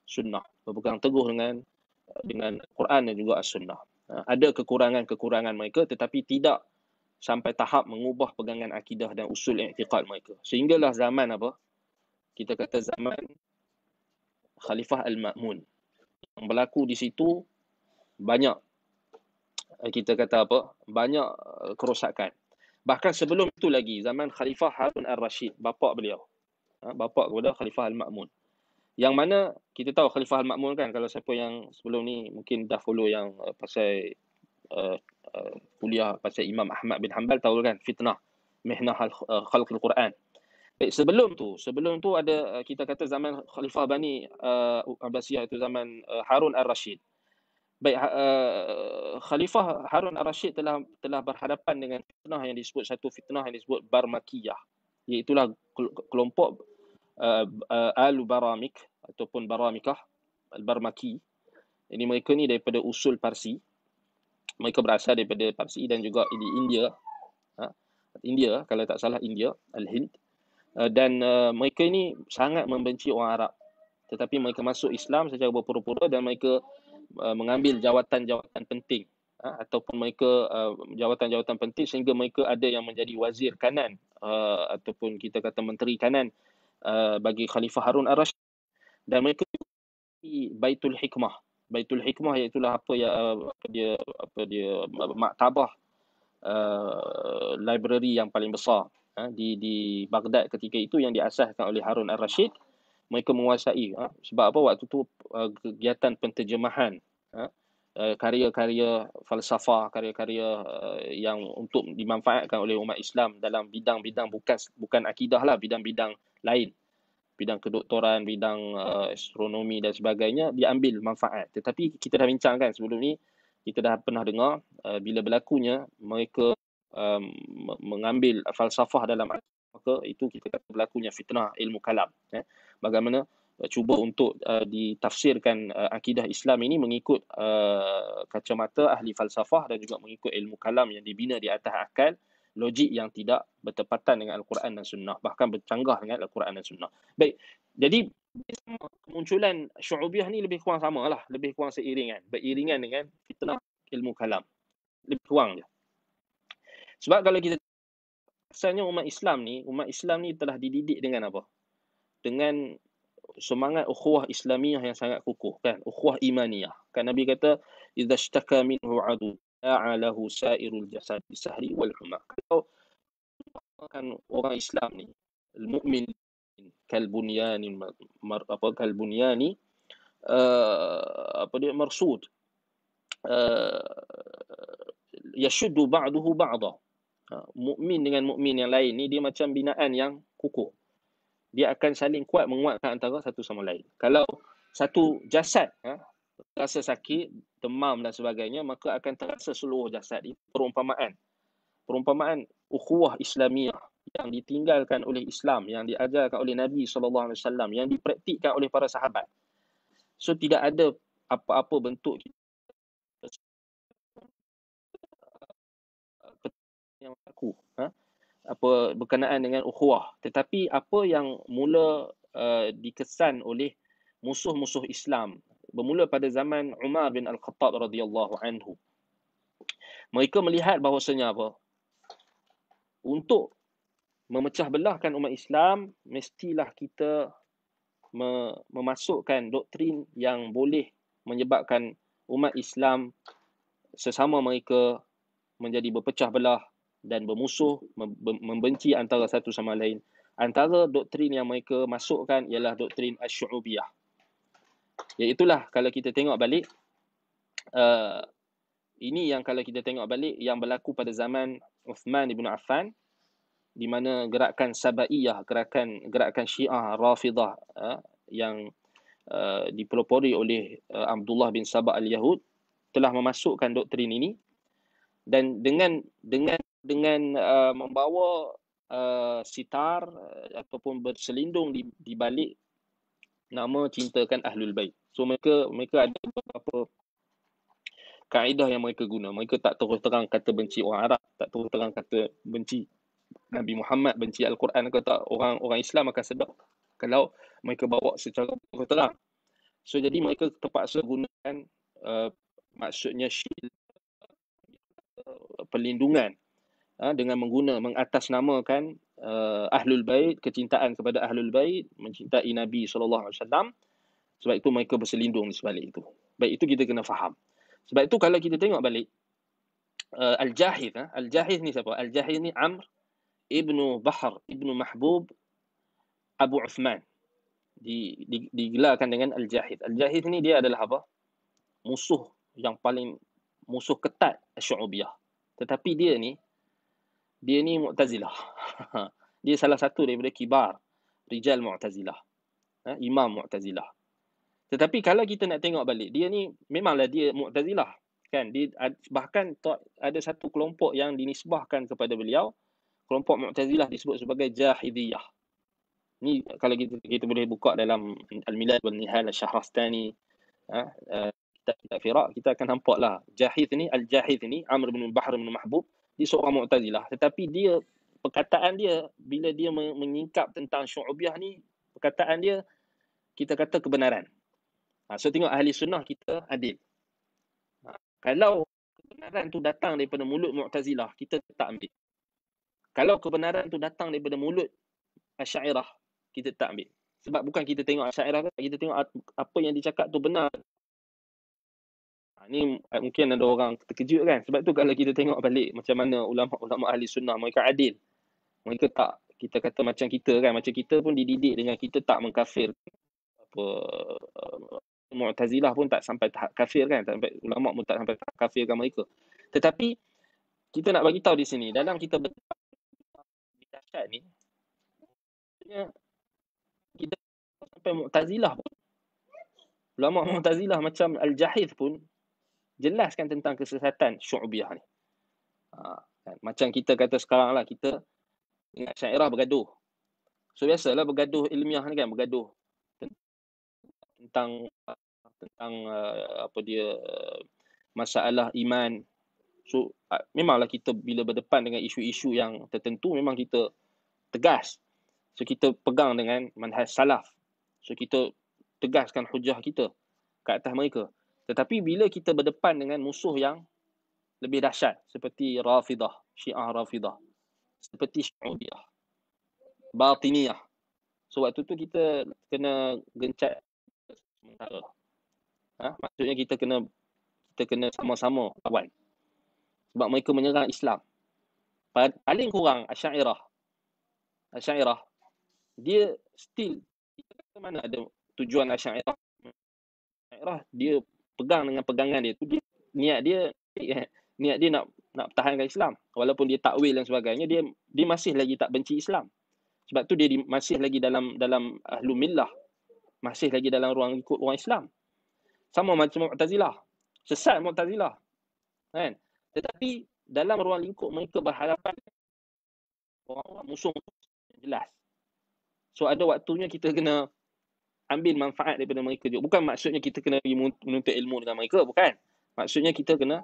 sunnah, berpegang teguh dengan eh, dengan Quran dan juga as-sunnah. Ha, ada kekurangan-kekurangan mereka tetapi tidak sampai tahap mengubah pegangan akidah dan usul i'tiqad mereka. Sehinggalah zaman apa? Kita kata zaman Khalifah Al-Ma'mun. Yang berlaku di situ banyak Eh, kita kata apa banyak eh, kerosakan bahkan sebelum itu lagi zaman khalifah Harun al-Rashid bapa beliau ha, bapa kepada khalifah al-Ma'mun yang mana kita tahu khalifah al-Ma'mun kan kalau siapa yang sebelum ni mungkin dah follow yang uh, pasal uh, uh, kuliah pasal Imam Ahmad bin Hanbal tahu kan fitnah mihnah al- khalq al-Quran Baik, sebelum tu sebelum tu ada kita kata zaman khalifah bani uh, Abbasiyah itu zaman uh, Harun al-Rashid baik uh, khalifah Harun Al rashid telah telah berhadapan dengan fitnah yang disebut satu fitnah yang disebut Barmakiyah iaitu kelompok uh, eh, uh, eh, Al-Baramik ataupun Baramikah Al-Barmaki ini mereka ni daripada usul Parsi mereka berasal daripada Parsi dan juga di India ha? India kalau tak salah India Al-Hind uh, dan uh, mereka ini sangat membenci orang Arab tetapi mereka masuk Islam secara berpura-pura dan mereka Uh, mengambil jawatan-jawatan penting ha, ataupun mereka uh, jawatan-jawatan penting sehingga mereka ada yang menjadi wazir kanan uh, ataupun kita kata menteri kanan uh, bagi Khalifah Harun Ar-Rashid dan mereka di Baitul Hikmah. Baitul Hikmah iaitu apa yang uh, apa dia apa dia maktabah uh, library yang paling besar uh, di di Baghdad ketika itu yang diasaskan oleh Harun Ar-Rashid. Uh, mereka menguasai ha? sebab apa waktu tu uh, kegiatan penterjemahan ha? uh, karya-karya falsafah karya-karya uh, yang untuk dimanfaatkan oleh umat Islam dalam bidang-bidang bukan bukan akidah lah bidang-bidang lain bidang kedoktoran bidang uh, astronomi dan sebagainya diambil manfaat tetapi kita dah bincangkan sebelum ni kita dah pernah dengar uh, bila berlakunya mereka um, mengambil falsafah dalam maka itu kita kata berlakunya fitnah ilmu kalam eh bagaimana uh, cuba untuk uh, ditafsirkan uh, akidah Islam ini mengikut uh, kacamata ahli falsafah dan juga mengikut ilmu kalam yang dibina di atas akal logik yang tidak bertepatan dengan Al-Quran dan Sunnah bahkan bercanggah dengan Al-Quran dan Sunnah. Baik, jadi kemunculan syu'ubiyah ni lebih kurang sama lah, lebih kurang seiringan, beriringan dengan fitnah ilmu kalam. Lebih kurang je. Sebab kalau kita asalnya umat Islam ni, umat Islam ni telah dididik dengan apa? dengan semangat ukhuwah Islamiah yang sangat kukuh kan ukhuwah imaniyah kan nabi kata idzashtaka minhu adu ta'alahu sairul jasad bisahri wal huma kalau kan orang Islam ni mukmin kal bunyan apa kal bunyan eh, apa dia maksud uh, eh, yashuddu ba'duhu ba'dahu ha, mukmin dengan mukmin yang lain ni dia macam binaan yang kukuh dia akan saling kuat menguatkan antara satu sama lain. Kalau satu jasad ha, terasa sakit, demam dan sebagainya, maka akan terasa seluruh jasad itu perumpamaan. Perumpamaan ukhuwah Islamiah yang ditinggalkan oleh Islam, yang diajarkan oleh Nabi SAW, yang dipraktikkan oleh para sahabat. So tidak ada apa-apa bentuk kita yang aku apa berkenaan dengan ukhuwah tetapi apa yang mula uh, dikesan oleh musuh-musuh Islam bermula pada zaman Umar bin Al-Khattab radhiyallahu anhu mereka melihat bahawasanya apa untuk memecah belahkan umat Islam mestilah kita memasukkan doktrin yang boleh menyebabkan umat Islam sesama mereka menjadi berpecah belah dan bermusuh, membenci antara satu sama lain. Antara doktrin yang mereka masukkan ialah doktrin Ash-Shu'ubiyah. Iaitulah kalau kita tengok balik, uh, ini yang kalau kita tengok balik yang berlaku pada zaman Uthman ibn Affan, di mana gerakan Sabaiyah, gerakan gerakan Syiah, Rafidah, uh, yang uh, dipelopori oleh uh, Abdullah bin Sabah al-Yahud, telah memasukkan doktrin ini dan dengan dengan dengan uh, membawa uh, sitar uh, ataupun berselindung di, di balik nama cintakan ahlul bait. So mereka mereka ada beberapa kaedah yang mereka guna. Mereka tak terus terang kata benci orang Arab, tak terus terang kata benci Nabi Muhammad, benci Al-Quran kata orang-orang Islam akan sedap kalau mereka bawa secara terus terang. So jadi mereka terpaksa gunakan uh, maksudnya shield uh, perlindungan ha, dengan mengguna mengatasnamakan uh, ahlul bait kecintaan kepada ahlul bait mencintai nabi sallallahu alaihi wasallam sebab itu mereka berselindung di sebalik itu baik itu kita kena faham sebab itu kalau kita tengok balik uh, eh, al-jahiz ha, al-jahiz ni siapa al-jahiz ni amr ibnu bahr ibnu mahbub abu uthman di, di, digelarkan dengan al-jahiz al-jahiz ni dia adalah apa musuh yang paling musuh ketat Syu'ubiyah. Tetapi dia ni dia ni Mu'tazilah. dia salah satu daripada kibar Rijal Mu'tazilah. Ha? Imam Mu'tazilah. Tetapi kalau kita nak tengok balik, dia ni memanglah dia Mu'tazilah. Kan? Dia, bahkan ada satu kelompok yang dinisbahkan kepada beliau, kelompok Mu'tazilah disebut sebagai Jahidiyah. Ni kalau kita, kita boleh buka dalam Al-Milad wal Nihal Al-Shahrastani ha? Uh, eh, kita, kita, kita akan nampak lah Jahid ni, Al-Jahid ni Amr bin Bahar bin Mahbub dia seorang Mu'tazilah tetapi dia perkataan dia bila dia menyingkap tentang syu'ubiyah ni perkataan dia kita kata kebenaran ha, so tengok ahli sunnah kita adil ha, kalau kebenaran tu datang daripada mulut Mu'tazilah kita tak ambil kalau kebenaran tu datang daripada mulut Asy'ariyah kita tak ambil sebab bukan kita tengok Asy'ariyah kita tengok apa yang dicakap tu benar ni eh, mungkin ada orang terkejut kan sebab tu kalau kita tengok balik macam mana ulama-ulama ahli sunnah mereka adil mereka tak kita kata macam kita kan macam kita pun dididik dengan kita tak mengkafir apa uh, mu'tazilah pun tak sampai tahap kafir kan sampai ulama pun tak sampai tahap kafirkan mereka tetapi kita nak bagi tahu di sini dalam kita berdasarkan ni kita sampai mu'tazilah pun ulama mu'tazilah macam al-jahiz pun jelaskan tentang kesesatan Syubiah ni. Ha, kan? Macam kita kata sekarang lah, kita ingat syairah bergaduh. So, biasalah bergaduh ilmiah ni kan, bergaduh tentang tentang uh, apa dia uh, masalah iman. So, uh, memanglah kita bila berdepan dengan isu-isu yang tertentu, memang kita tegas. So, kita pegang dengan manhaj salaf. So, kita tegaskan hujah kita ke atas mereka. Tetapi bila kita berdepan dengan musuh yang lebih dahsyat seperti Rafidah, Syiah Rafidah, seperti Syiah, Batiniyah. So waktu tu kita kena gencat sementara. Ha? Maksudnya kita kena kita kena sama-sama lawan. Sebab mereka menyerang Islam. Paling kurang Asyairah. Asyairah. Dia still mana ada tujuan Asyairah. Asyairah dia pegang dengan pegangan dia tu dia, niat dia eh, niat dia nak nak pertahankan Islam walaupun dia takwil dan sebagainya dia dia masih lagi tak benci Islam sebab tu dia masih lagi dalam dalam ahlu millah masih lagi dalam ruang ikut orang Islam sama macam Mu'tazilah sesat Mu'tazilah kan tetapi dalam ruang lingkup mereka berhadapan orang-orang musuh jelas so ada waktunya kita kena ambil manfaat daripada mereka juga. Bukan maksudnya kita kena menuntut ilmu dengan mereka, bukan. Maksudnya kita kena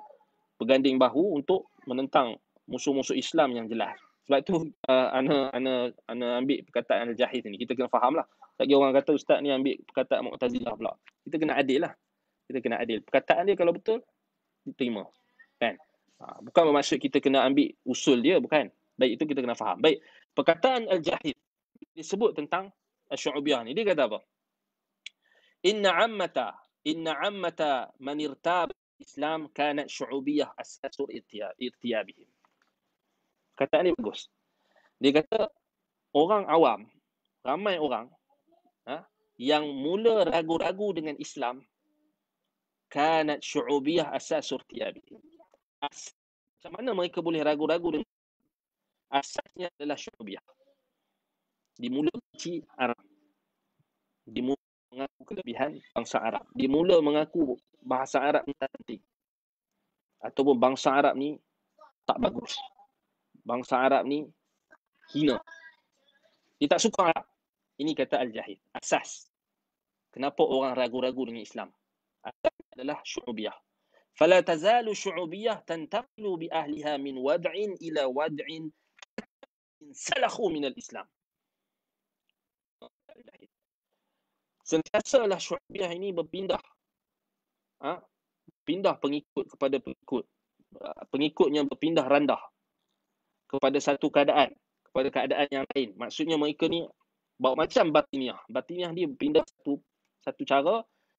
berganding bahu untuk menentang musuh-musuh Islam yang jelas. Sebab tu uh, ana, ana, ana ambil perkataan Al-Jahid ni. Kita kena faham lah. Lagi orang kata ustaz ni ambil perkataan Mu'tazilah pula. Kita kena adil lah. Kita kena adil. Perkataan dia kalau betul, diterima. Kan? Ha, bukan bermaksud kita kena ambil usul dia, bukan. Baik itu kita kena faham. Baik, perkataan Al-Jahid disebut tentang Al-Syu'ubiyah ni. Dia kata apa? inna ammata inna ammata man irtab islam kana syu'ubiyah asasur irtiyabihim kata ni bagus dia kata orang awam ramai orang ha, yang mula ragu-ragu dengan Islam kana syu'ubiyah asasur irtiyabihim As- macam mana mereka boleh ragu-ragu dengan asasnya adalah syu'ubiyah dimulakan Arab dimulakan mengaku kelebihan bangsa Arab. Dia mula mengaku bahasa Arab ni tak penting. Ataupun bangsa Arab ni tak bagus. Bangsa Arab ni hina. Dia tak suka Arab. Ini kata Al-Jahid. Asas. Kenapa orang ragu-ragu dengan Islam? Asas adalah syu'ubiyah. فلا تزال شعوبية تنتقل بأهلها من وضع إلى وضع سلخوا من Islam. sentiasalah syu'biyah ini berpindah ha? pindah pengikut kepada pengikut ha, pengikutnya berpindah randah kepada satu keadaan kepada keadaan yang lain maksudnya mereka ni bawa macam batiniah batiniah dia berpindah satu satu cara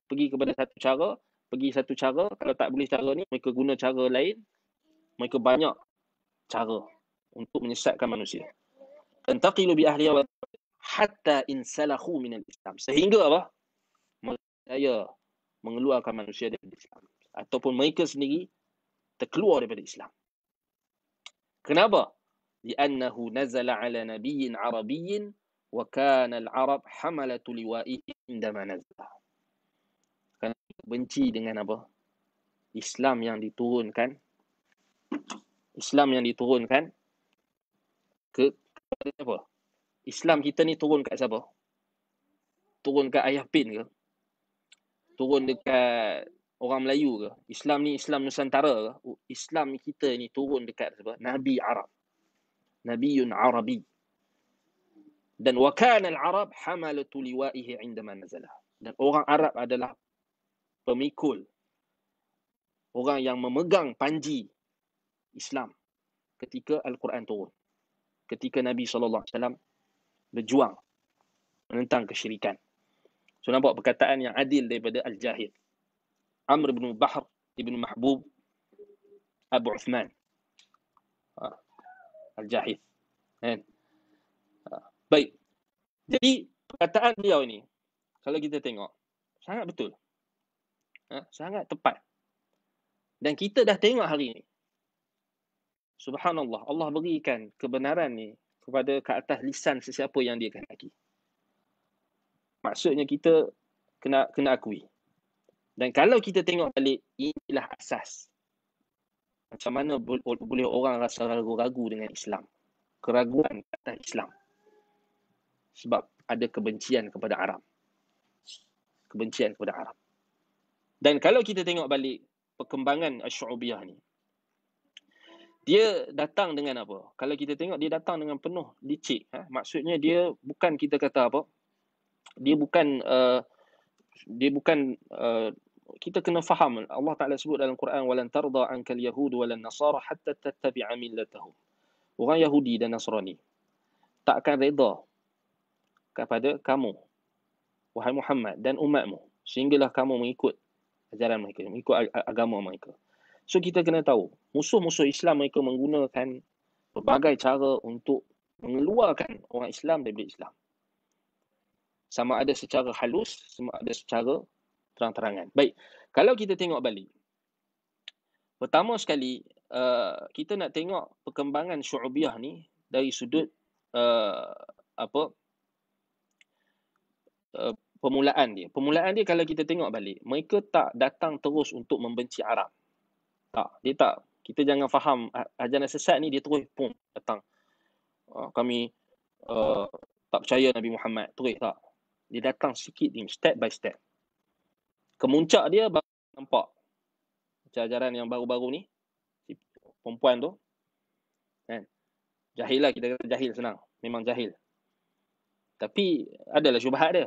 pergi kepada satu cara pergi satu cara kalau tak boleh cara ni mereka guna cara lain mereka banyak cara untuk menyesatkan manusia tentaqilu bi ahliya wa hatta insalahu min al-islam sehingga apa saya mengeluarkan manusia dari Islam ataupun mereka sendiri terkeluar daripada Islam kenapa لأنه نزل على نبي عربي وكان العرب حملة لوائه عندما Kan benci dengan apa Islam yang diturunkan Islam yang diturunkan ke kepada apa Islam kita ni turun kat siapa? Turun kat Ayah Pin ke? Turun dekat orang Melayu ke? Islam ni Islam Nusantara ke? Islam kita ni turun dekat siapa? Nabi Arab. Nabi Nabiun Arabi. Dan wakana al-Arab hamalatu liwaihi indama nazala. Dan orang Arab adalah pemikul. Orang yang memegang panji Islam ketika Al-Quran turun. Ketika Nabi SAW berjuang menentang kesyirikan. So nampak perkataan yang adil daripada Al-Jahid. Amr bin Bahr bin Mahbub Abu Uthman. Ha, Al-Jahid. Kan? Ha, baik. Jadi perkataan beliau ini kalau kita tengok sangat betul. Ha, sangat tepat. Dan kita dah tengok hari ini. Subhanallah, Allah berikan kebenaran ni kepada ke atas lisan sesiapa yang dia kehendaki. Maksudnya kita kena kena akui. Dan kalau kita tengok balik, inilah asas. Macam mana boleh orang rasa ragu-ragu dengan Islam. Keraguan ke atas Islam. Sebab ada kebencian kepada Arab. Kebencian kepada Arab. Dan kalau kita tengok balik perkembangan Ash'ubiyah ni, dia datang dengan apa? Kalau kita tengok dia datang dengan penuh licik. Ha? Maksudnya dia bukan kita kata apa? Dia bukan uh, dia bukan uh, kita kena faham Allah Taala sebut dalam Quran walan tarda kal yahud wal nasara hatta tattabi'a millatahum. Orang Yahudi dan Nasrani tak akan reda kepada kamu wahai Muhammad dan umatmu sehinggalah kamu mengikut ajaran mereka mengikut agama mereka. So kita kena tahu, musuh-musuh Islam mereka menggunakan pelbagai cara untuk mengeluarkan orang Islam daripada Islam. Sama ada secara halus, sama ada secara terang-terangan. Baik, kalau kita tengok balik. Pertama sekali, uh, kita nak tengok perkembangan syu'ubiah ni dari sudut uh, apa uh, pemulaan dia. Pemulaan dia kalau kita tengok balik, mereka tak datang terus untuk membenci Arab. Tak, dia tak. Kita jangan faham ah, ajaran sesat ni dia terus pum datang. Uh, kami uh, tak percaya Nabi Muhammad. Terus tak. Dia datang sikit ni step by step. Kemuncak dia baru nampak. Macam ajaran yang baru-baru ni. Perempuan tu. Kan? Jahil lah kita kata jahil senang. Memang jahil. Tapi adalah syubahat dia.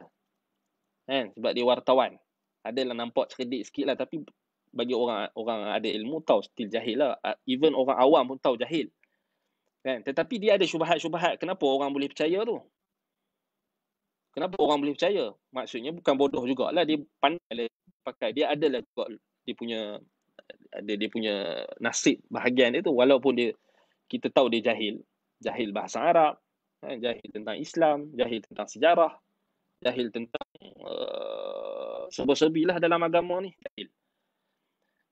Kan? Sebab dia wartawan. Adalah nampak cerdik sikit lah. Tapi bagi orang orang ada ilmu tahu still jahil lah. Ah, even orang awam pun tahu jahil. Kan? Tetapi dia ada syubahat-syubahat. Kenapa orang boleh percaya tu? Kenapa orang boleh percaya? Maksudnya bukan bodoh jugalah. Dia pandai lah pakai. Dia adalah juga dia punya ada dia punya nasib bahagian dia tu. Walaupun dia kita tahu dia jahil. Jahil bahasa Arab. Kan? Jahil tentang Islam. Jahil tentang sejarah. Jahil tentang uh, eh, sebuah-sebilah dalam agama ni. Jahil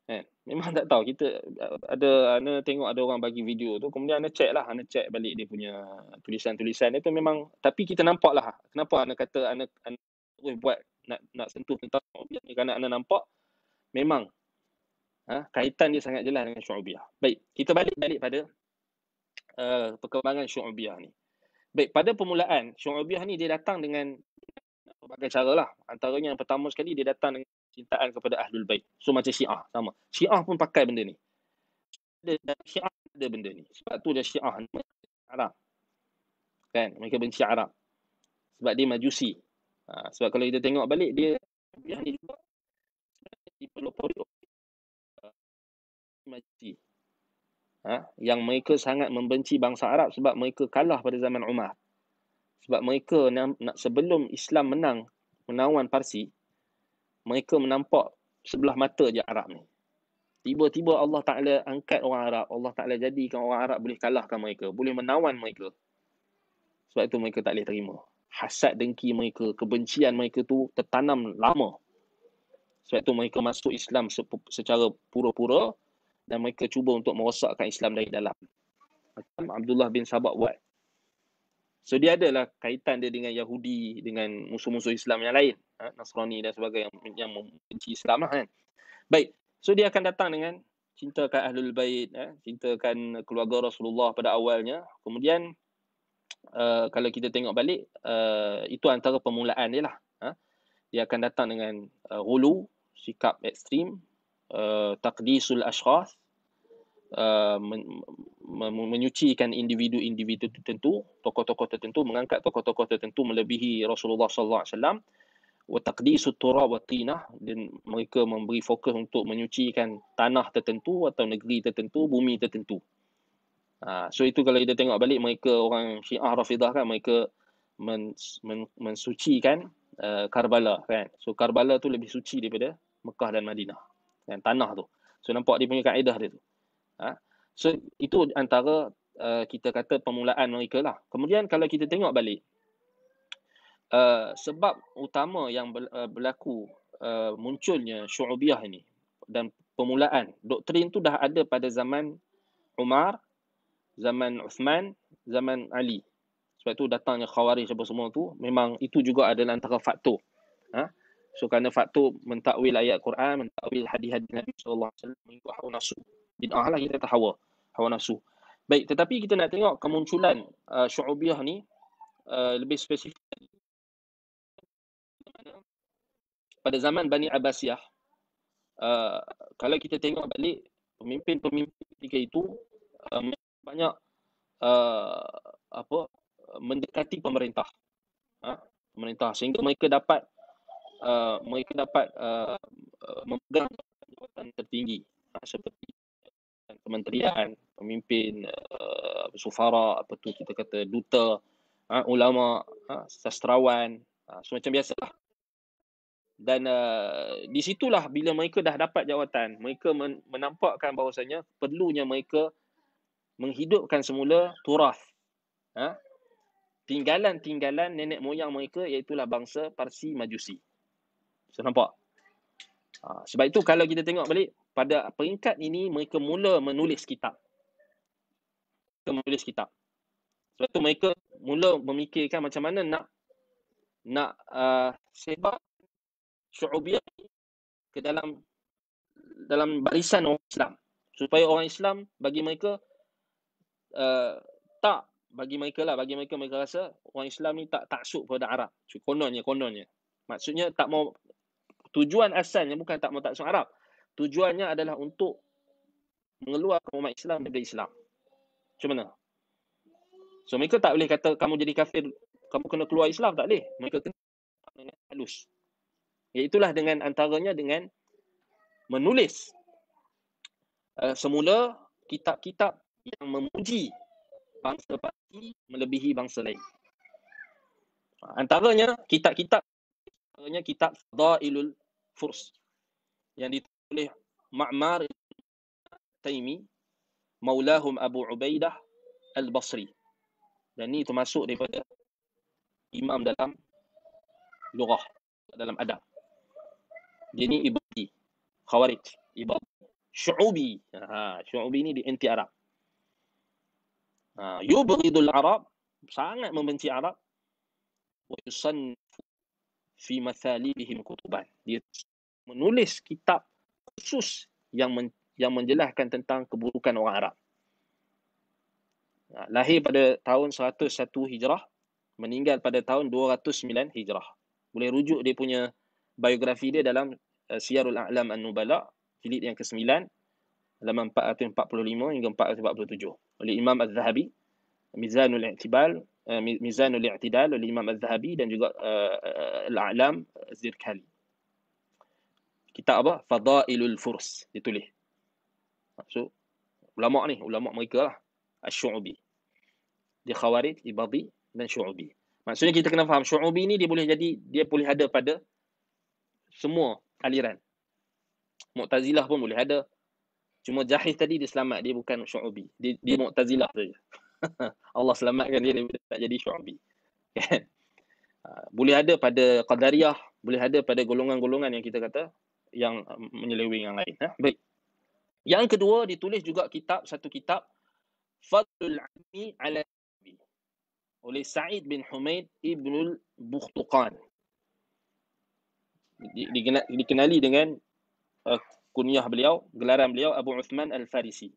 eh Memang tak tahu. Kita ada Ana tengok ada orang bagi video tu. Kemudian Ana check lah. Ana check balik dia punya tulisan-tulisan dia tu memang. Tapi kita nampak lah. Kenapa Ana kata Ana, Ana buat nak, nak sentuh tentang ni Kerana Ana nampak memang ha, kaitan dia sangat jelas dengan Syu'ubiyah. Baik. Kita balik-balik pada uh, perkembangan Syu'ubiyah ni. Baik. Pada permulaan Syu'ubiyah ni dia datang dengan berbagai cara lah. Antaranya yang pertama sekali dia datang dengan cintaan kepada ahlul bait. So macam Syiah sama. Syiah pun pakai benda ni. Ada Syiah ada benda ni. Sebab tu dia Syiah ni Arab. Kan? Mereka benci Arab. Sebab dia Majusi. Ha, sebab kalau kita tengok balik dia dia ni juga dipelopori Majusi. Ha? yang mereka sangat membenci bangsa Arab sebab mereka kalah pada zaman Umar. Sebab mereka nak, nak sebelum Islam menang menawan Parsi, mereka menampak sebelah mata je Arab ni. Tiba-tiba Allah Ta'ala angkat orang Arab. Allah Ta'ala jadikan orang Arab boleh kalahkan mereka. Boleh menawan mereka. Sebab itu mereka tak boleh terima. Hasad dengki mereka, kebencian mereka tu tertanam lama. Sebab itu mereka masuk Islam secara pura-pura dan mereka cuba untuk merosakkan Islam dari dalam. Macam Abdullah bin Sabak buat. So dia adalah kaitan dia dengan Yahudi, dengan musuh-musuh Islam yang lain. Ha? Nasrani dan sebagainya yang, yang membenci Islam lah kan. Baik, so dia akan datang dengan cintakan Ahlul Bayt, ha? cintakan keluarga Rasulullah pada awalnya. Kemudian uh, kalau kita tengok balik, uh, itu antara permulaan dia lah. Ha? Dia akan datang dengan uh, hulu, sikap ekstrim, uh, takdisul ashras, uh, men- menyucikan individu-individu tertentu, tokoh-tokoh tertentu, mengangkat tokoh-tokoh tertentu melebihi Rasulullah sallallahu alaihi wasallam wa taqdisu tura wa tinah dan mereka memberi fokus untuk menyucikan tanah tertentu atau negeri tertentu, bumi tertentu. Ha, so itu kalau kita tengok balik mereka orang Syiah Rafidah kan mereka men, men, mensucikan uh, Karbala kan. So Karbala tu lebih suci daripada Mekah dan Madinah. Kan tanah tu. So nampak dia punya kaedah dia tu. Ha? So itu antara uh, kita kata permulaan mereka lah. Kemudian kalau kita tengok balik, uh, sebab utama yang uh, berlaku uh, munculnya syu'ubiyah ini dan permulaan, doktrin tu dah ada pada zaman Umar, zaman Uthman, zaman Ali. Sebab tu datangnya khawarij apa semua tu, memang itu juga adalah antara faktor. Ha? So kerana faktor mentakwil ayat Quran, mentakwil hadis-hadis Nabi sallallahu alaihi wasallam mengikut hawa nafsu bid'ah lah kita kata hawa hawa nafsu baik tetapi kita nak tengok kemunculan uh, syu'ubiyah ni uh, lebih spesifik pada zaman Bani Abbasiyah uh, kalau kita tengok balik pemimpin-pemimpin ketika itu uh, banyak uh, apa mendekati pemerintah ha? pemerintah sehingga mereka dapat uh, mereka dapat uh, memegang jawatan tertinggi ha? seperti kementerian, pemimpin, uh, sufara, apa tu kita kata duta, uh, ulama, uh, sastrawan, uh, semacam biasa lah. Dan uh, di situlah bila mereka dah dapat jawatan, mereka men- menampakkan bahawasanya perlunya mereka menghidupkan semula turaf. Uh, tinggalan-tinggalan nenek moyang mereka iaitulah bangsa Parsi Majusi. Saya so, nampak? Uh, sebab itu kalau kita tengok balik pada peringkat ini mereka mula menulis kitab. Mereka menulis kitab. Sebab tu mereka mula memikirkan macam mana nak nak uh, sebab syu'ubiyah ke dalam dalam barisan orang Islam. Supaya orang Islam bagi mereka uh, tak bagi mereka lah, bagi mereka mereka rasa orang Islam ni tak taksub kepada Arab. kononnya, kononnya. Maksudnya tak mau tujuan asalnya bukan tak mau taksub Arab tujuannya adalah untuk mengeluarkan umat Islam dari Islam. Macam mana? So mereka tak boleh kata kamu jadi kafir, kamu kena keluar Islam tak boleh. Mereka kena dengan halus. Iaitulah dengan antaranya dengan menulis uh, semula kitab-kitab yang memuji bangsa parti melebihi bangsa lain. Antaranya kitab-kitab antaranya kitab Fadailul Furs yang di oleh Ma'mar Taimi Maulahum Abu Ubaidah Al-Basri dan ni termasuk daripada imam dalam lughah dalam adab dia ni ibadi khawarij ibadi syu'ubi ha syu'ubi ni di anti arab ha yubghidul arab sangat membenci arab wa yusannifu fi mathalibihim kutuban dia menulis kitab khusus yang men, yang menjelaskan tentang keburukan orang Arab. Ha, lahir pada tahun 101 Hijrah, meninggal pada tahun 209 Hijrah. Boleh rujuk dia punya biografi dia dalam uh, eh, Siarul A'lam An-Nubala, jilid yang ke-9, halaman 445 hingga 447. Oleh Imam Az-Zahabi, Mizanul I'tibal, uh, Mizanul I'tidal oleh Imam Az-Zahabi dan juga uh, Al-A'lam Zirkali. Kita apa fadailul furs ditulis so ulama ni ulama mereka lah asy-syu'bi di khawarij ibadi dan Syuubi. maksudnya kita kena faham Syuubi ni dia boleh jadi dia boleh ada pada semua aliran mu'tazilah pun boleh ada cuma jahiz tadi dia selamat dia bukan Syuubi, dia, dia mu'tazilah saja Allah selamatkan dia dia tak jadi Syuubi. kan ah, boleh ada pada qadariyah boleh ada pada golongan-golongan yang kita kata yang eh, menyeleweng yang lain. Ha? Baik. Yang kedua ditulis juga kitab satu kitab Fadlul Ami ala oleh Sa'id bin Humaid ibn al-Bukhtuqan. Dikenali dengan uh, kunyah beliau, gelaran beliau Abu Uthman al-Farisi.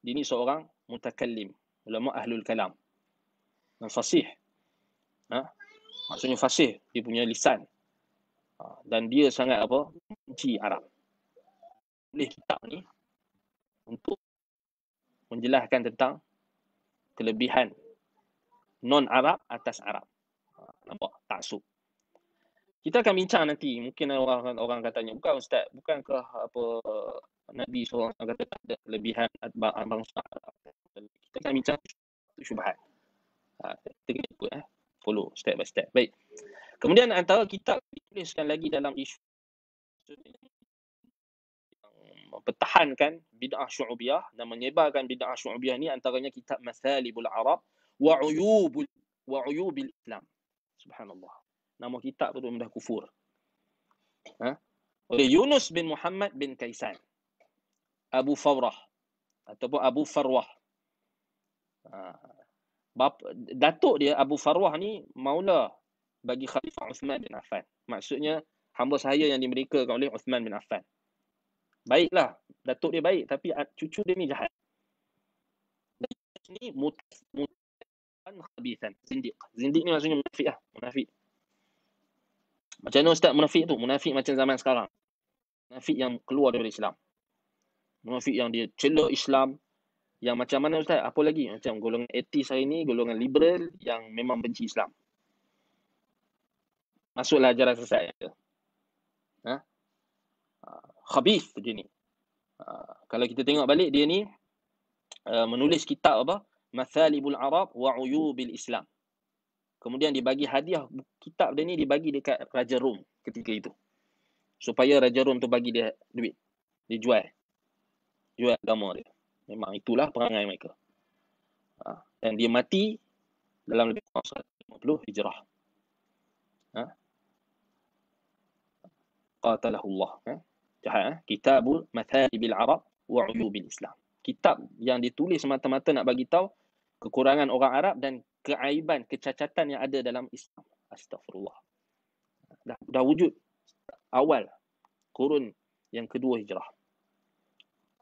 Dia ni seorang mutakallim, ulama ahlul kalam. yang fasih. Ha? Maksudnya fasih, dia punya lisan. Ha, dan dia sangat apa benci Arab. Boleh kitab ni untuk menjelaskan tentang kelebihan non Arab atas Arab. Ha, nampak taksub. Kita akan bincang nanti mungkin orang orang katanya bukan ustaz bukankah apa Nabi seorang kata tak ada kelebihan bangsa Arab. Kita akan bincang itu syubhat. Ha, kita kena ikut eh. Follow step by step. Baik. Kemudian antara kitab dituliskan lagi dalam isu mempertahankan bid'ah syu'ubiyah dan menyebarkan bid'ah syu'ubiyah ni antaranya kitab Masalibul Arab wa Uyubul wa Uyubil Islam. Subhanallah. Nama kitab tu dah kufur. Ha? Oleh Yunus bin Muhammad bin Kaisan. Abu Fawrah. Ataupun Abu Farwah. Ha. Bap, Datuk dia Abu Farwah ni maulah bagi Khalifah Uthman bin Affan. Maksudnya, hamba saya yang dimerdekakan oleh Uthman bin Affan. Baiklah, datuk dia baik tapi cucu dia ni jahat. Dan ini mutafan khabithan, zindiq. Zindiq ni maksudnya munafik lah, munafik. Macam mana Ustaz munafik tu? Munafik macam zaman sekarang. Munafik yang keluar dari Islam. Munafik yang dia celok Islam. Yang macam mana Ustaz? Apa lagi? Macam golongan etis hari ni, golongan liberal yang memang benci Islam masuklah ajaran sesat itu, Ha? ha Khabif dia ni. Ha, kalau kita tengok balik dia ni uh, menulis kitab apa? Mathalibul Arab wa Uyubil Islam. Kemudian dibagi hadiah kitab dia ni dibagi dekat Raja Rom ketika itu. Supaya Raja Rom tu bagi dia duit. Dia jual. Jual agama dia. Memang itulah perangai mereka. Ha, dan dia mati dalam lebih kurang 150 hijrah. Ha? qatalahu Allah. Kan? Jahat. kitab eh? Kitabul Mathaibil Arab wa Uyubil Islam. Kitab yang ditulis semata-mata nak bagi tahu kekurangan orang Arab dan keaiban, kecacatan yang ada dalam Islam. Astaghfirullah. Dah, dah wujud awal kurun yang kedua hijrah.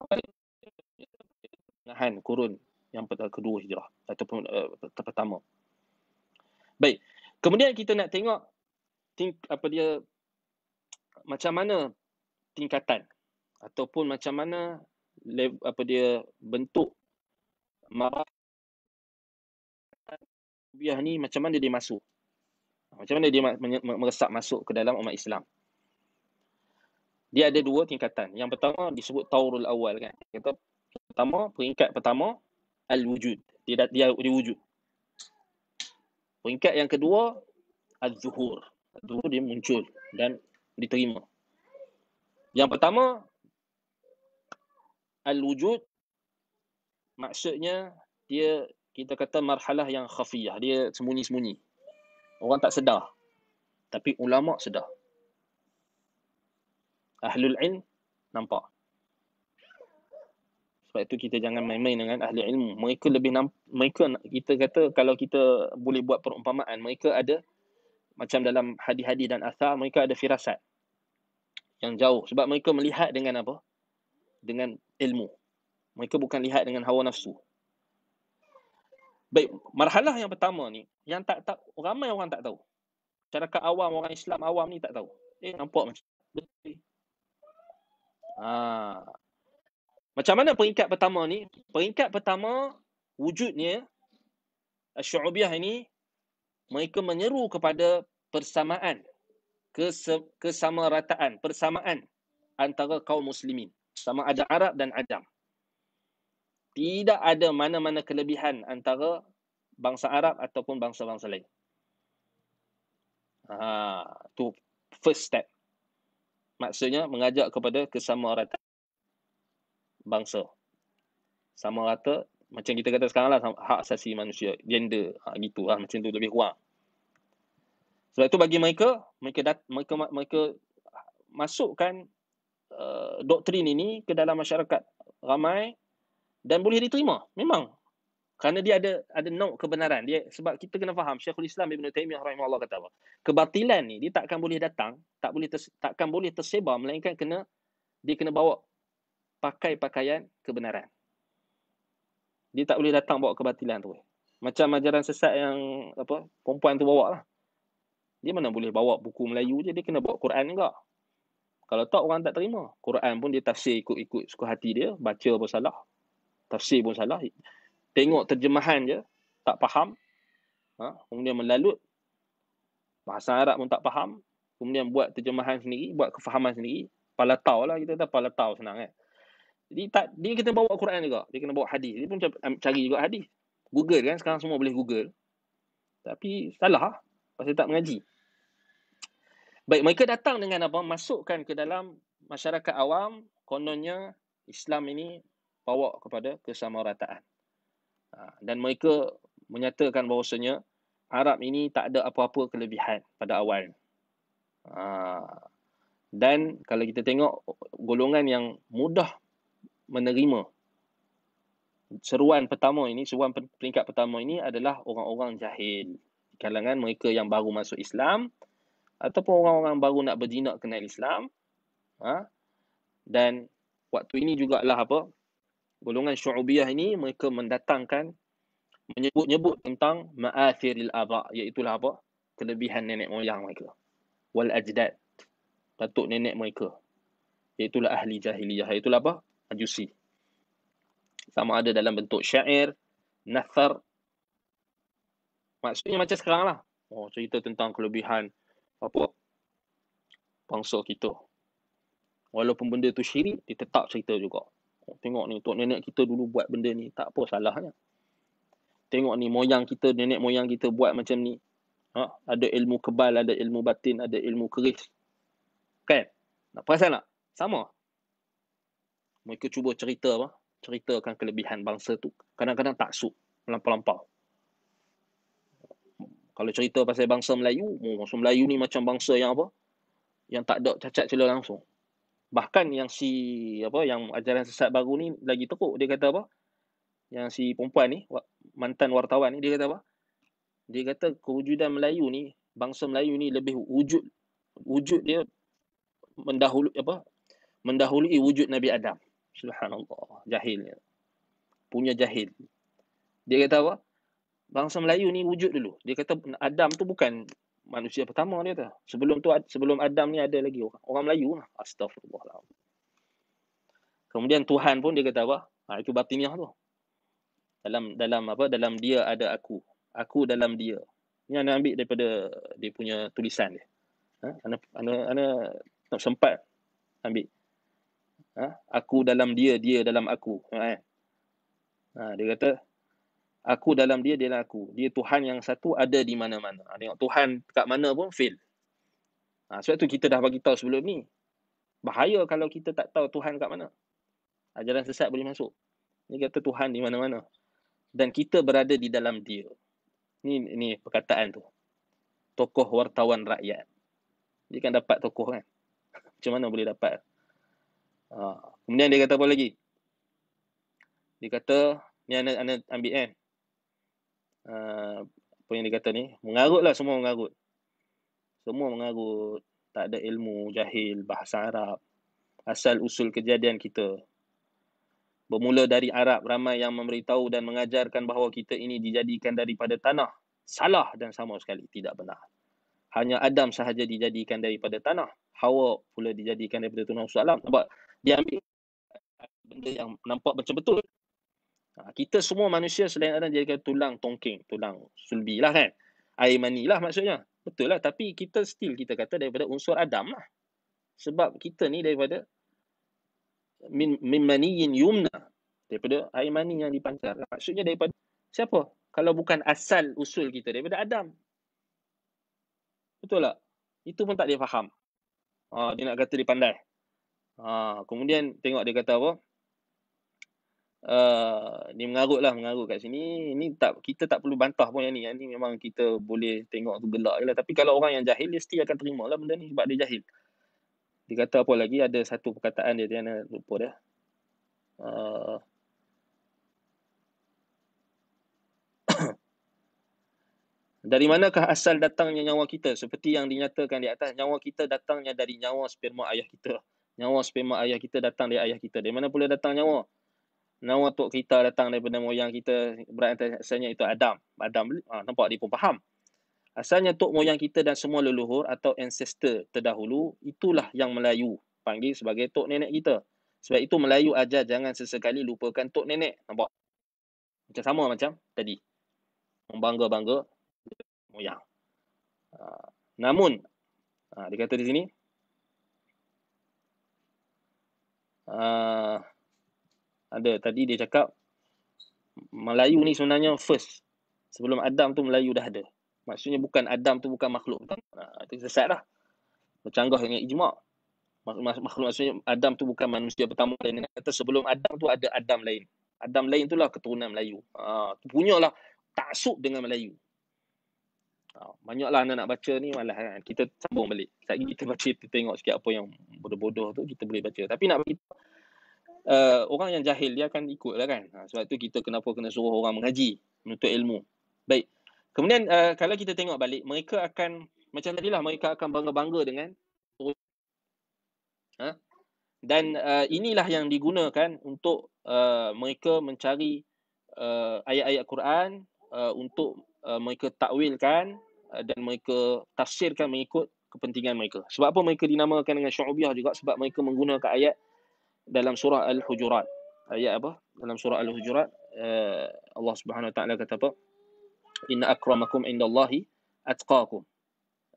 Pertengahan kurun yang kedua hijrah ataupun uh, pertama. Baik. Kemudian kita nak tengok think, apa dia macam mana tingkatan ataupun macam mana level, apa dia bentuk rubiah ni macam mana dia masuk macam mana dia meresap masuk ke dalam umat Islam dia ada dua tingkatan yang pertama disebut taurul awal kan kata pertama peringkat pertama al wujud dia dia, dia dia wujud peringkat yang kedua az-zuhur az-zuhur dia muncul dan diterima. Yang pertama al-wujud maksudnya dia kita kata marhalah yang khafiyah, dia sembunyi-sembunyi. Orang tak sedar. Tapi ulama sedar. Ahlul ilm nampak. Sebab itu kita jangan main-main dengan ahli ilmu. Mereka lebih namp- mereka kita kata kalau kita boleh buat perumpamaan, mereka ada macam dalam hadis-hadis dan asal mereka ada firasat yang jauh sebab mereka melihat dengan apa dengan ilmu mereka bukan lihat dengan hawa nafsu baik marhalah yang pertama ni yang tak tak ramai orang tak tahu masyarakat awam orang Islam awam ni tak tahu eh nampak macam ah macam mana peringkat pertama ni peringkat pertama wujudnya syu'ubiyah ini mereka menyeru kepada persamaan kesamarataan, persamaan antara kaum muslimin. Sama ada Arab dan Adam. Tidak ada mana-mana kelebihan antara bangsa Arab ataupun bangsa-bangsa lain. Ha, tu first step. Maksudnya mengajak kepada kesamarataan bangsa. Sama rata, macam kita kata sekarang lah, hak asasi manusia, gender, ha, gitu lah, macam tu lebih kuat. Sebab itu bagi mereka, mereka dat, mereka mereka masukkan uh, doktrin ini ke dalam masyarakat ramai dan boleh diterima. Memang kerana dia ada ada nok kebenaran. Dia sebab kita kena faham Syekhul Islam Ibn Taymiyah rahimahullah kata apa? Kebatilan ni dia takkan boleh datang, tak boleh ter, takkan boleh tersebar melainkan kena dia kena bawa pakai pakaian kebenaran. Dia tak boleh datang bawa kebatilan tu. Macam ajaran sesat yang apa perempuan tu bawa lah dia mana boleh bawa buku Melayu je, dia kena bawa Quran juga. Kalau tak, orang tak terima. Quran pun dia tafsir ikut-ikut suka hati dia, baca pun salah. Tafsir pun salah. Tengok terjemahan je, tak faham. Ha? Kemudian melalut. Bahasa Arab pun tak faham. Kemudian buat terjemahan sendiri, buat kefahaman sendiri. Palatau lah, kita kata palatau senang kan. Jadi tak, dia kita bawa Quran juga. Dia kena bawa hadis. Dia pun cari juga hadis. Google kan, sekarang semua boleh Google. Tapi salah lah. Pasal tak mengaji. Baik, mereka datang dengan apa? Masukkan ke dalam masyarakat awam, kononnya Islam ini bawa kepada kesamarataan. Ha, dan mereka menyatakan bahawasanya Arab ini tak ada apa-apa kelebihan pada awal. Ha, dan kalau kita tengok golongan yang mudah menerima seruan pertama ini, seruan peringkat pertama ini adalah orang-orang jahil. Kalangan mereka yang baru masuk Islam, ataupun orang-orang baru nak berjinak kenal Islam ha? dan waktu ini jugalah apa golongan syu'ubiyah ini mereka mendatangkan menyebut-nyebut tentang ma'athiril aba iaitu apa kelebihan nenek moyang mereka wal ajdad datuk nenek mereka iaitu ahli jahiliyah iaitu apa majusi sama ada dalam bentuk syair nathar maksudnya macam sekarang lah oh cerita tentang kelebihan apa bangsa kita walaupun benda tu syirik dia tetap cerita juga oh, tengok ni tok nenek kita dulu buat benda ni tak apa salahnya tengok ni moyang kita nenek moyang kita buat macam ni ha? ada ilmu kebal ada ilmu batin ada ilmu keris kan nak perasan tak sama mereka cuba cerita apa ceritakan kelebihan bangsa tu kadang-kadang tak suk lampau-lampau kalau cerita pasal bangsa Melayu, oh, bangsa Melayu ni macam bangsa yang apa? Yang tak ada cacat celah langsung. Bahkan yang si apa yang ajaran sesat baru ni lagi teruk dia kata apa? Yang si perempuan ni mantan wartawan ni dia kata apa? Dia kata kewujudan Melayu ni, bangsa Melayu ni lebih wujud wujud dia mendahului apa? Mendahului wujud Nabi Adam. Subhanallah, jahilnya. Punya jahil. Dia kata apa? bangsa Melayu ni wujud dulu. Dia kata Adam tu bukan manusia pertama dia kata. Sebelum tu sebelum Adam ni ada lagi orang, orang Melayu lah. Astagfirullahalazim. Kemudian Tuhan pun dia kata apa? Ha, itu batiniah tu. Dalam dalam apa? Dalam dia ada aku. Aku dalam dia. Ini anda ambil daripada dia punya tulisan dia. Ha? Anda, anda, anda tak sempat ambil. Ha? Aku dalam dia, dia dalam aku. Ha, eh. ha dia kata, aku dalam dia, dia dalam aku. Dia Tuhan yang satu ada di mana-mana. Ha, tengok Tuhan kat mana pun fail. Ha, sebab tu kita dah bagi tahu sebelum ni. Bahaya kalau kita tak tahu Tuhan kat mana. Ajaran ha, sesat boleh masuk. Dia kata Tuhan di mana-mana. Dan kita berada di dalam dia. Ni, ni perkataan tu. Tokoh wartawan rakyat. Dia kan dapat tokoh kan. Macam mana boleh dapat. Ha. Kemudian dia kata apa lagi? Dia kata, ni anak-anak ambil kan. Eh? Ah, apa yang dia kata ni, mengarut lah semua mengarut. Semua mengarut. Tak ada ilmu, jahil, bahasa Arab. Asal usul kejadian kita. Bermula dari Arab, ramai yang memberitahu dan mengajarkan bahawa kita ini dijadikan daripada tanah. Salah dan sama sekali. Tidak benar. Hanya Adam sahaja dijadikan daripada tanah. Hawa pula dijadikan daripada tunang usul alam. Nampak? Dia ambil benda yang nampak macam betul. Ha, kita semua manusia selain ada dia tulang tongking, tulang sulbi lah kan. Air mani lah maksudnya. Betul lah. Tapi kita still kita kata daripada unsur Adam lah. Sebab kita ni daripada min, min maniyin yumna. Daripada air mani yang dipancar. Maksudnya daripada siapa? Kalau bukan asal usul kita daripada Adam. Betul tak? Itu pun tak dia faham. Ha, dia nak kata dia pandai. Ha, kemudian tengok dia kata apa uh, ah, ni mengarut lah mengarut kat sini ni tak kita tak perlu bantah pun yang ni yang ni memang kita boleh tengok tu gelak je lah tapi kalau orang yang jahil dia mesti akan terima lah benda ni sebab dia jahil dia kata apa lagi ada satu perkataan dia dia nak lupa dia uh, Dari manakah asal datangnya nyawa kita? Seperti yang dinyatakan di atas, nyawa kita datangnya dari nyawa sperma ayah kita. Nyawa sperma ayah kita datang dari ayah kita. Dari mana pula datang nyawa? nama tok kita datang daripada moyang kita berat asalnya itu Adam. Adam ha, nampak dia pun faham. Asalnya tok moyang kita dan semua leluhur atau ancestor terdahulu itulah yang Melayu panggil sebagai tok nenek kita. Sebab itu Melayu aja, jangan sesekali lupakan tok nenek. Nampak? Macam sama macam tadi. Membangga-bangga moyang. Ha, namun, ha, dia kata di sini, ha, ada tadi dia cakap Melayu ni sebenarnya first sebelum Adam tu Melayu dah ada maksudnya bukan Adam tu bukan makhluk kan itu sesat dah bercanggah dengan ijma' makhluk maksudnya Adam tu bukan manusia pertama dan yang kata sebelum Adam tu ada Adam lain Adam lain tu lah keturunan Melayu ha, punyalah taksub dengan Melayu ha, banyaklah anda nak baca ni malah kan. Kita sambung balik. Sekejap kita baca, kita tengok sikit apa yang bodoh-bodoh tu kita boleh baca. Tapi nak beritahu uh, orang yang jahil dia akan ikut lah kan. Ha, sebab tu kita kenapa kena suruh orang mengaji, untuk ilmu. Baik. Kemudian uh, kalau kita tengok balik, mereka akan, macam lah, mereka akan bangga-bangga dengan ha? Dan uh, inilah yang digunakan untuk uh, mereka mencari uh, ayat-ayat Quran uh, untuk uh, mereka takwilkan uh, dan mereka tafsirkan mengikut kepentingan mereka. Sebab apa mereka dinamakan dengan syu'ubiyah juga? Sebab mereka menggunakan ayat dalam surah Al-Hujurat. Ayat apa? Dalam surah Al-Hujurat uh, Allah Subhanahu Wa Taala kata apa? Inna akramakum indallahi atqakum.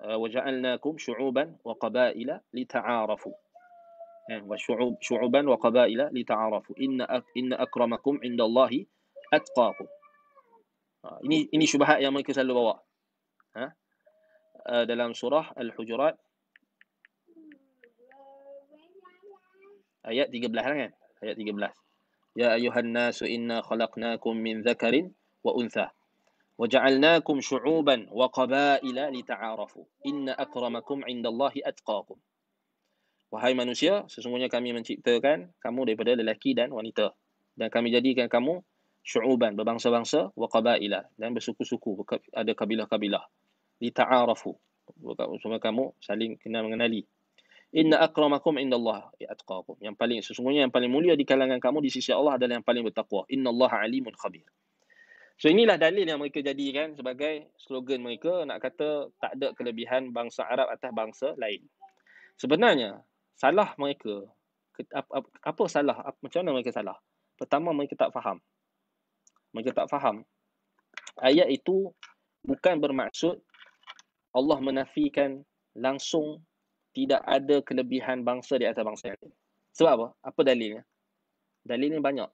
Uh, وجعلناكم شعوبا وقبائل لتعارفوا وشعوب شعوبا وقبائل لتعارفوا إن إن inna عند الله أتقاكم uh, ini ini syubhat yang mereka selalu bawa ha? Uh, dalam surah Al-Hujurat ayat 13 lah kan ayat 13 ya ayuhan nasu inna khalaqnakum min dhakarin wa untha wa ja'alnakum syu'uban wa qabaila ta'arafu. inna akramakum indallahi atqakum wahai manusia sesungguhnya kami menciptakan kamu daripada lelaki dan wanita dan kami jadikan kamu syu'uban berbangsa-bangsa wa qabaila dan bersuku-suku ada kabilah-kabilah lita'arafu supaya kamu saling kenal mengenali Inna akramakum inda Allah ya, atqakum. Yang paling sesungguhnya yang paling mulia di kalangan kamu di sisi Allah adalah yang paling bertakwa. Inna Allah alimun khabir. So inilah dalil yang mereka jadikan sebagai slogan mereka nak kata tak ada kelebihan bangsa Arab atas bangsa lain. Sebenarnya salah mereka apa salah macam mana mereka salah? Pertama mereka tak faham. Mereka tak faham ayat itu bukan bermaksud Allah menafikan langsung tidak ada kelebihan bangsa di atas bangsa yang lain. Sebab apa? Apa dalilnya? Dalilnya banyak.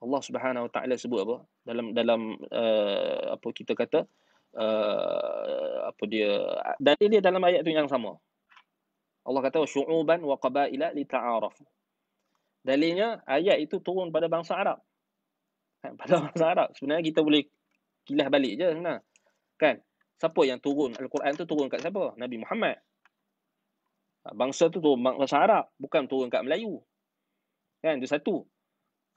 Allah Subhanahu Wa Taala sebut apa? Dalam dalam uh, apa kita kata uh, apa dia dalil dia dalam ayat tu yang sama. Allah kata syu'uban wa qabaila li ta'arafu. Dalilnya ayat itu turun pada bangsa Arab. Kan? Pada bangsa Arab. Sebenarnya kita boleh kilah balik je sebenarnya. Kan? Siapa yang turun Al-Quran tu turun kat siapa? Nabi Muhammad bangsa tu tu bangsa Arab bukan turun kat Melayu kan itu satu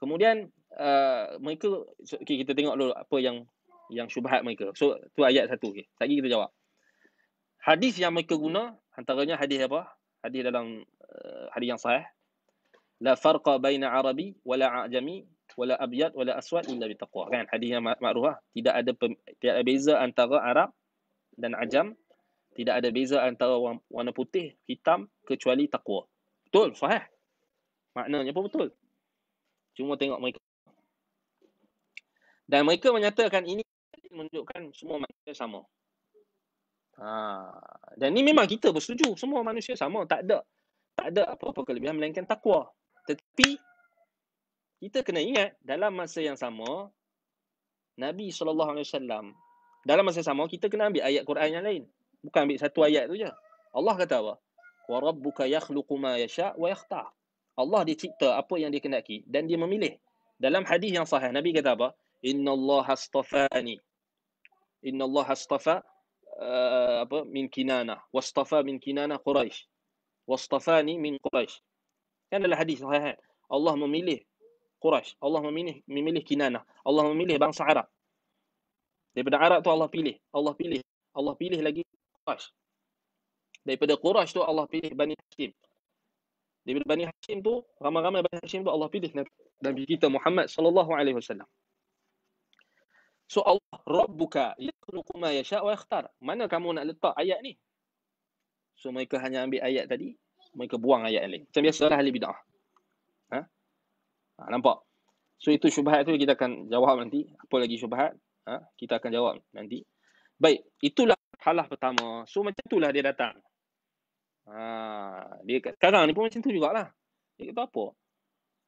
kemudian uh, mereka okay, kita tengok dulu apa yang yang syubhat mereka so tu ayat satu okay. lagi kita jawab hadis yang mereka guna antaranya hadis apa hadis dalam uh, hadis yang sahih la farqa baina arabi wala ajami wala abyad wala aswad illa bi kan hadis yang makruh lah. tidak ada pem, tidak ada beza antara arab dan ajam tidak ada beza antara warna putih, hitam kecuali takwa. Betul, sahih. Maknanya pun betul. Cuma tengok mereka. Dan mereka menyatakan ini menunjukkan semua manusia sama. Ha. Dan ini memang kita bersetuju. Semua manusia sama. Tak ada. Tak ada apa-apa kelebihan melainkan takwa. Tetapi kita kena ingat dalam masa yang sama Nabi SAW dalam masa yang sama kita kena ambil ayat Quran yang lain bukan ambil satu ayat tu je. Allah kata apa? Wa rabbuka yakhluqu ma yasha wa yakhta. Allah dicipta apa yang dia dikehendaki dan dia memilih. Dalam hadis yang sahih Nabi kata apa? Inna Allah astafani. Inna Allah astafa uh, apa min kinana wastafa min kinana Quraisy. Wastafani min Quraisy. Kan dalam hadis sahih Allah memilih Quraisy. Allah memilih memilih kinana. Allah memilih bangsa Arab. Daripada Arab tu Allah pilih. Allah pilih. Allah pilih lagi Quraish. Daripada Quraish tu Allah pilih Bani Hashim. Daripada Bani Hashim tu, ramai-ramai Bani Hashim tu Allah pilih Nabi kita Muhammad sallallahu alaihi wasallam. So Allah Rabbuka yakhluqu ma yasha wa yakhtar. Mana kamu nak letak ayat ni? So mereka hanya ambil ayat tadi, mereka buang ayat lain. Macam biasalah ahli bidah. Ha? ha? nampak. So itu syubhat tu kita akan jawab nanti. Apa lagi syubhat? Ha? Kita akan jawab nanti. Baik, itulah halah pertama. So macam itulah dia datang. Ha, dia sekarang ni pun macam tu jugalah. Dia kata apa?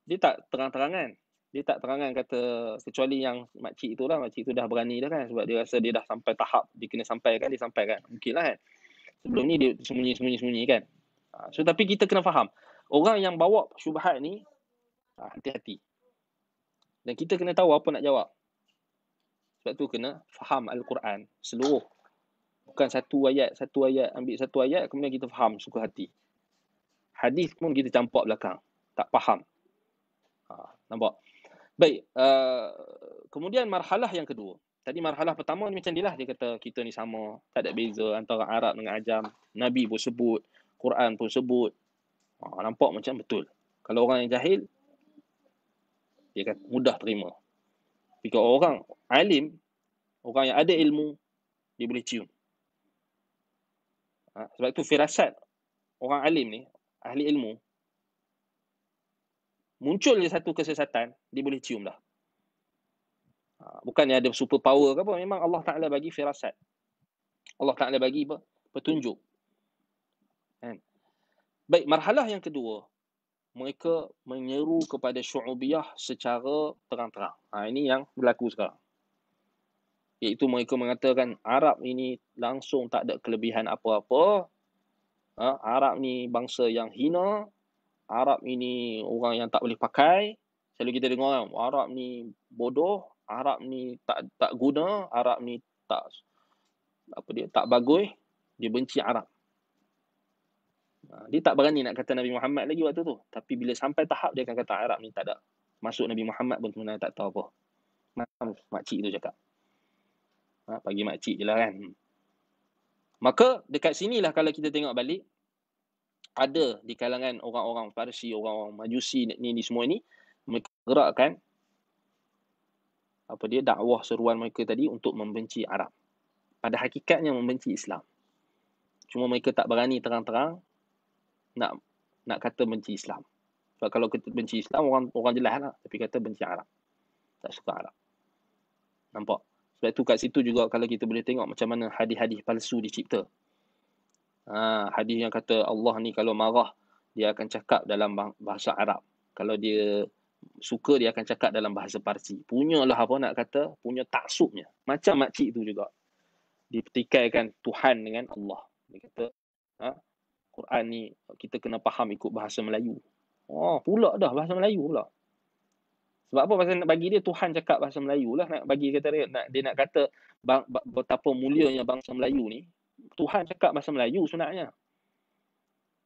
Dia tak terang-terangan. Dia tak terangan kata kecuali yang makcik tu lah. Makcik tu dah berani dah kan. Sebab dia rasa dia dah sampai tahap. Dia kena sampai kan. Dia sampai kan. Mungkin lah kan. Sebelum ni dia sembunyi-sembunyi-sembunyi kan. Ha, so tapi kita kena faham. Orang yang bawa syubhat ni. Ha, hati-hati. Dan kita kena tahu apa nak jawab. Sebab tu kena faham Al-Quran. Seluruh bukan satu ayat, satu ayat, ambil satu ayat, kemudian kita faham suka hati. Hadis pun kita campak belakang. Tak faham. Ha, nampak? Baik. Uh, kemudian marhalah yang kedua. Tadi marhalah pertama ni macam ni lah. Dia kata kita ni sama. Tak ada beza antara Arab dengan Ajam. Nabi pun sebut. Quran pun sebut. Ha, nampak macam betul. Kalau orang yang jahil, dia kata mudah terima. Jika orang alim, orang yang ada ilmu, dia boleh cium. Ha, sebab tu firasat orang alim ni, ahli ilmu, muncul je satu kesesatan, dia boleh cium dah. Ha, Bukan dia ada super power ke apa, memang Allah Ta'ala bagi firasat. Allah Ta'ala bagi apa? Petunjuk. Kan? Baik, marhalah yang kedua, mereka menyeru kepada syu'ubiyah secara terang-terang. Ha, ini yang berlaku sekarang iaitu mereka mengatakan Arab ini langsung tak ada kelebihan apa-apa. Ha, Arab ni bangsa yang hina. Arab ini orang yang tak boleh pakai. Selalu kita dengar kan, Arab ni bodoh, Arab ni tak tak guna, Arab ni tak apa dia tak bagus, dia benci Arab. Ha, dia tak berani nak kata Nabi Muhammad lagi waktu tu. Tapi bila sampai tahap dia akan kata Arab ni tak ada. Masuk Nabi Muhammad pun sebenarnya tak tahu apa. Macam makcik tu cakap ha, panggil makcik je lah kan. Hmm. Maka dekat sinilah kalau kita tengok balik, ada di kalangan orang-orang Parsi, orang-orang Majusi ni, ni semua ni, mereka gerakkan apa dia dakwah seruan mereka tadi untuk membenci Arab. Pada hakikatnya membenci Islam. Cuma mereka tak berani terang-terang nak nak kata benci Islam. Sebab kalau kita benci Islam, orang orang jelas lah. Tapi kata benci Arab. Tak suka Arab. Nampak? Sebab tu kat situ juga kalau kita boleh tengok macam mana hadis-hadis palsu dicipta. Ha, hadis yang kata Allah ni kalau marah, dia akan cakap dalam bahasa Arab. Kalau dia suka, dia akan cakap dalam bahasa Parsi. Punyalah apa nak kata, punya taksubnya. Macam makcik tu juga. Dipertikaikan Tuhan dengan Allah. Dia kata, ha, Quran ni kita kena faham ikut bahasa Melayu. Oh, pula dah bahasa Melayu pula. Sebab apa? Pasal nak bagi dia Tuhan cakap bahasa Melayu lah. Nak bagi kata dia nak, dia nak kata bang, betapa mulianya bangsa Melayu ni. Tuhan cakap bahasa Melayu sebenarnya.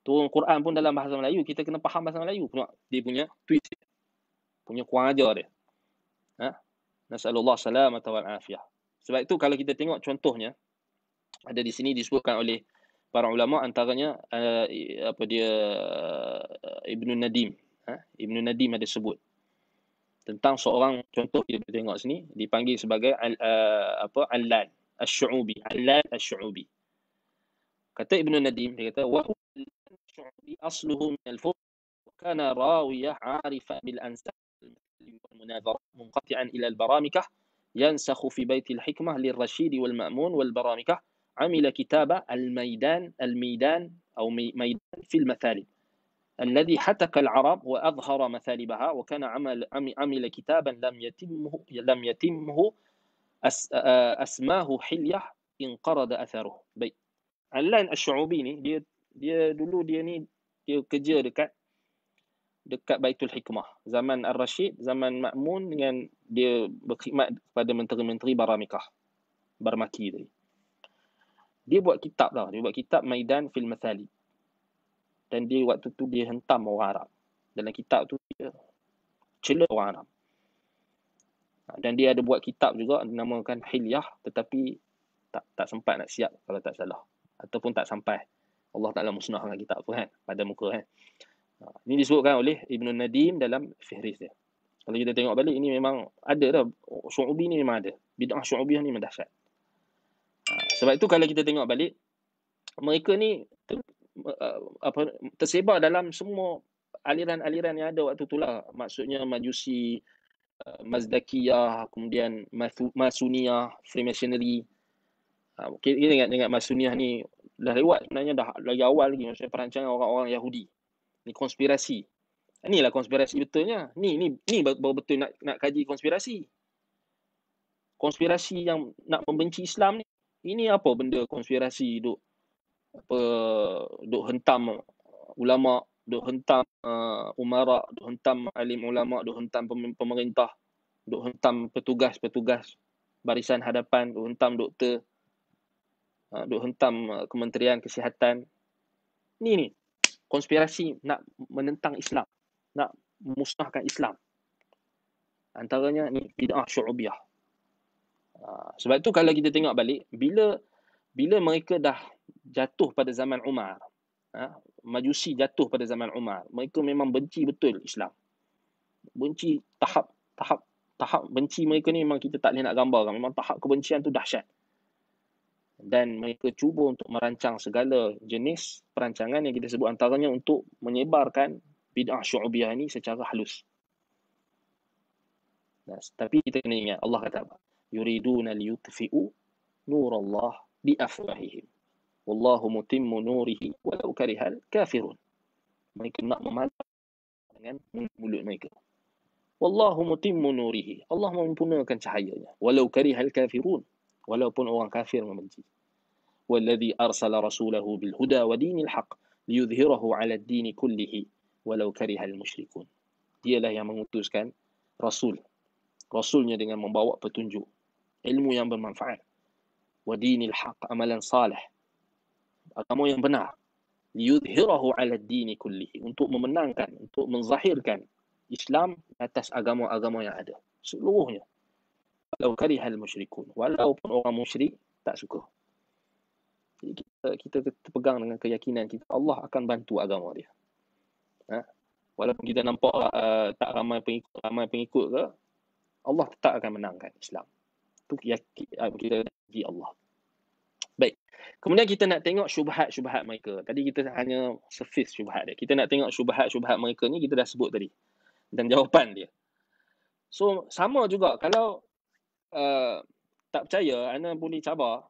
Turun Quran pun dalam bahasa Melayu. Kita kena faham bahasa Melayu. Dia punya tweet. Punya kuang ajar dia. Ha? Nasalullah salam atau al-afiyah. Sebab itu kalau kita tengok contohnya. Ada di sini disebutkan oleh para ulama antaranya uh, apa dia uh, Ibnu Nadim ha? Ibnu Nadim ada sebut tentang seorang contoh kita tengok sini dipanggil sebagai al, uh, apa Alal Asy'ubi, Alal Asy'ubi. Kata Ibnu Nadim dia kata wa Asy'ubi asluhu min al-Fur wa kana rawiyah 'arifa bil ansab al-munadhar munqati'an ila al-Baramikah ينسخ في بيت الحكمة للرشيد والمأمون والبرامكة عمل كتابة الميدان الميدان أو ميدان في المثالب الذي حتك العرب واظهر مثالبها وكان عمل عمل كتابا لم يتمه لم يتمه آه، اسماه حليه انقرض اثره بي علان الشعوبيني دي دي دولو دي كجي دكا دكا بيت الحكمه زمان الرشيد زمان مامون ين يعني دي بخدمه pada menteri menteri baramikah barmaki دي بوا كتاب لا دي بوا كتاب ميدان في المثالب dan dia waktu tu dia hentam orang Arab. Dalam kitab tu dia cela orang Arab. Ha, dan dia ada buat kitab juga dinamakan Hilyah tetapi tak tak sempat nak siap kalau tak salah. Ataupun tak sampai. Allah Ta'ala musnahkan kitab tu kan pada muka kan. Ha, ini disebutkan oleh Ibn Nadim dalam Fihris dia. Kalau kita tengok balik ini memang ada dah. Syu'ubi ni memang ada. Bid'ah Syu'ubi ni mendahsyat. Ha, sebab itu kalau kita tengok balik mereka ni uh, apa tersebar dalam semua aliran-aliran yang ada waktu itulah maksudnya majusi uh, mazdakiyah kemudian Masunia freemasonry uh, kita ingat dengan Masunia ni dah lewat sebenarnya dah lagi awal lagi maksudnya perancangan orang-orang Yahudi ni konspirasi ni lah konspirasi betulnya ni ni ni baru betul nak nak kaji konspirasi konspirasi yang nak membenci Islam ni ini apa benda konspirasi duk apa duk hentam ulama duk hentam uh, umara duk hentam alim ulama duk hentam pemerintah duk hentam petugas-petugas barisan hadapan duk hentam doktor uh, duk hentam uh, kementerian kesihatan ni ni konspirasi nak menentang Islam nak musnahkan Islam antaranya ni bidah syu'ubiyah uh, sebab tu kalau kita tengok balik bila bila mereka dah jatuh pada zaman Umar. Ha? Majusi jatuh pada zaman Umar. Mereka memang benci betul Islam. Benci tahap tahap tahap benci mereka ni memang kita tak boleh nak gambarkan. Memang tahap kebencian tu dahsyat. Dan mereka cuba untuk merancang segala jenis perancangan yang kita sebut antaranya untuk menyebarkan bid'ah syu'ubiyah ni secara halus. Nah, tapi kita kena ingat Allah kata apa? Yuriduna liyutfi'u bi bi'afwahihim wallahu mutimmu nurihi walau karihal kafirun mereka nak memalak dengan mulut mereka wallahu mutimmu nurihi Allah menyempurnakan cahayanya walau karihal kafirun walaupun orang kafir membenci walladhi arsala rasulahu bil huda wa dinil haq liyudhhirahu ala ad-din kullihi walau karihal musyrikun dialah yang mengutuskan rasul rasulnya dengan membawa petunjuk ilmu yang bermanfaat wa dinil haq amalan salih agama yang benar liyudhirahu ala dini kullihi untuk memenangkan untuk menzahirkan Islam atas agama-agama yang ada seluruhnya walau karihal musyrikun walau pun orang musyrik tak suka jadi kita kita terpegang dengan keyakinan kita Allah akan bantu agama dia ha? walaupun kita nampak uh, tak ramai pengikut ramai pengikut ke Allah tetap akan menangkan Islam tu yakin uh, kita di Allah Baik. Kemudian kita nak tengok syubhat-syubhat mereka. Tadi kita hanya surface syubhat dia. Kita nak tengok syubhat-syubhat mereka ni kita dah sebut tadi. Dan jawapan dia. So sama juga kalau uh, tak percaya anda boleh cabar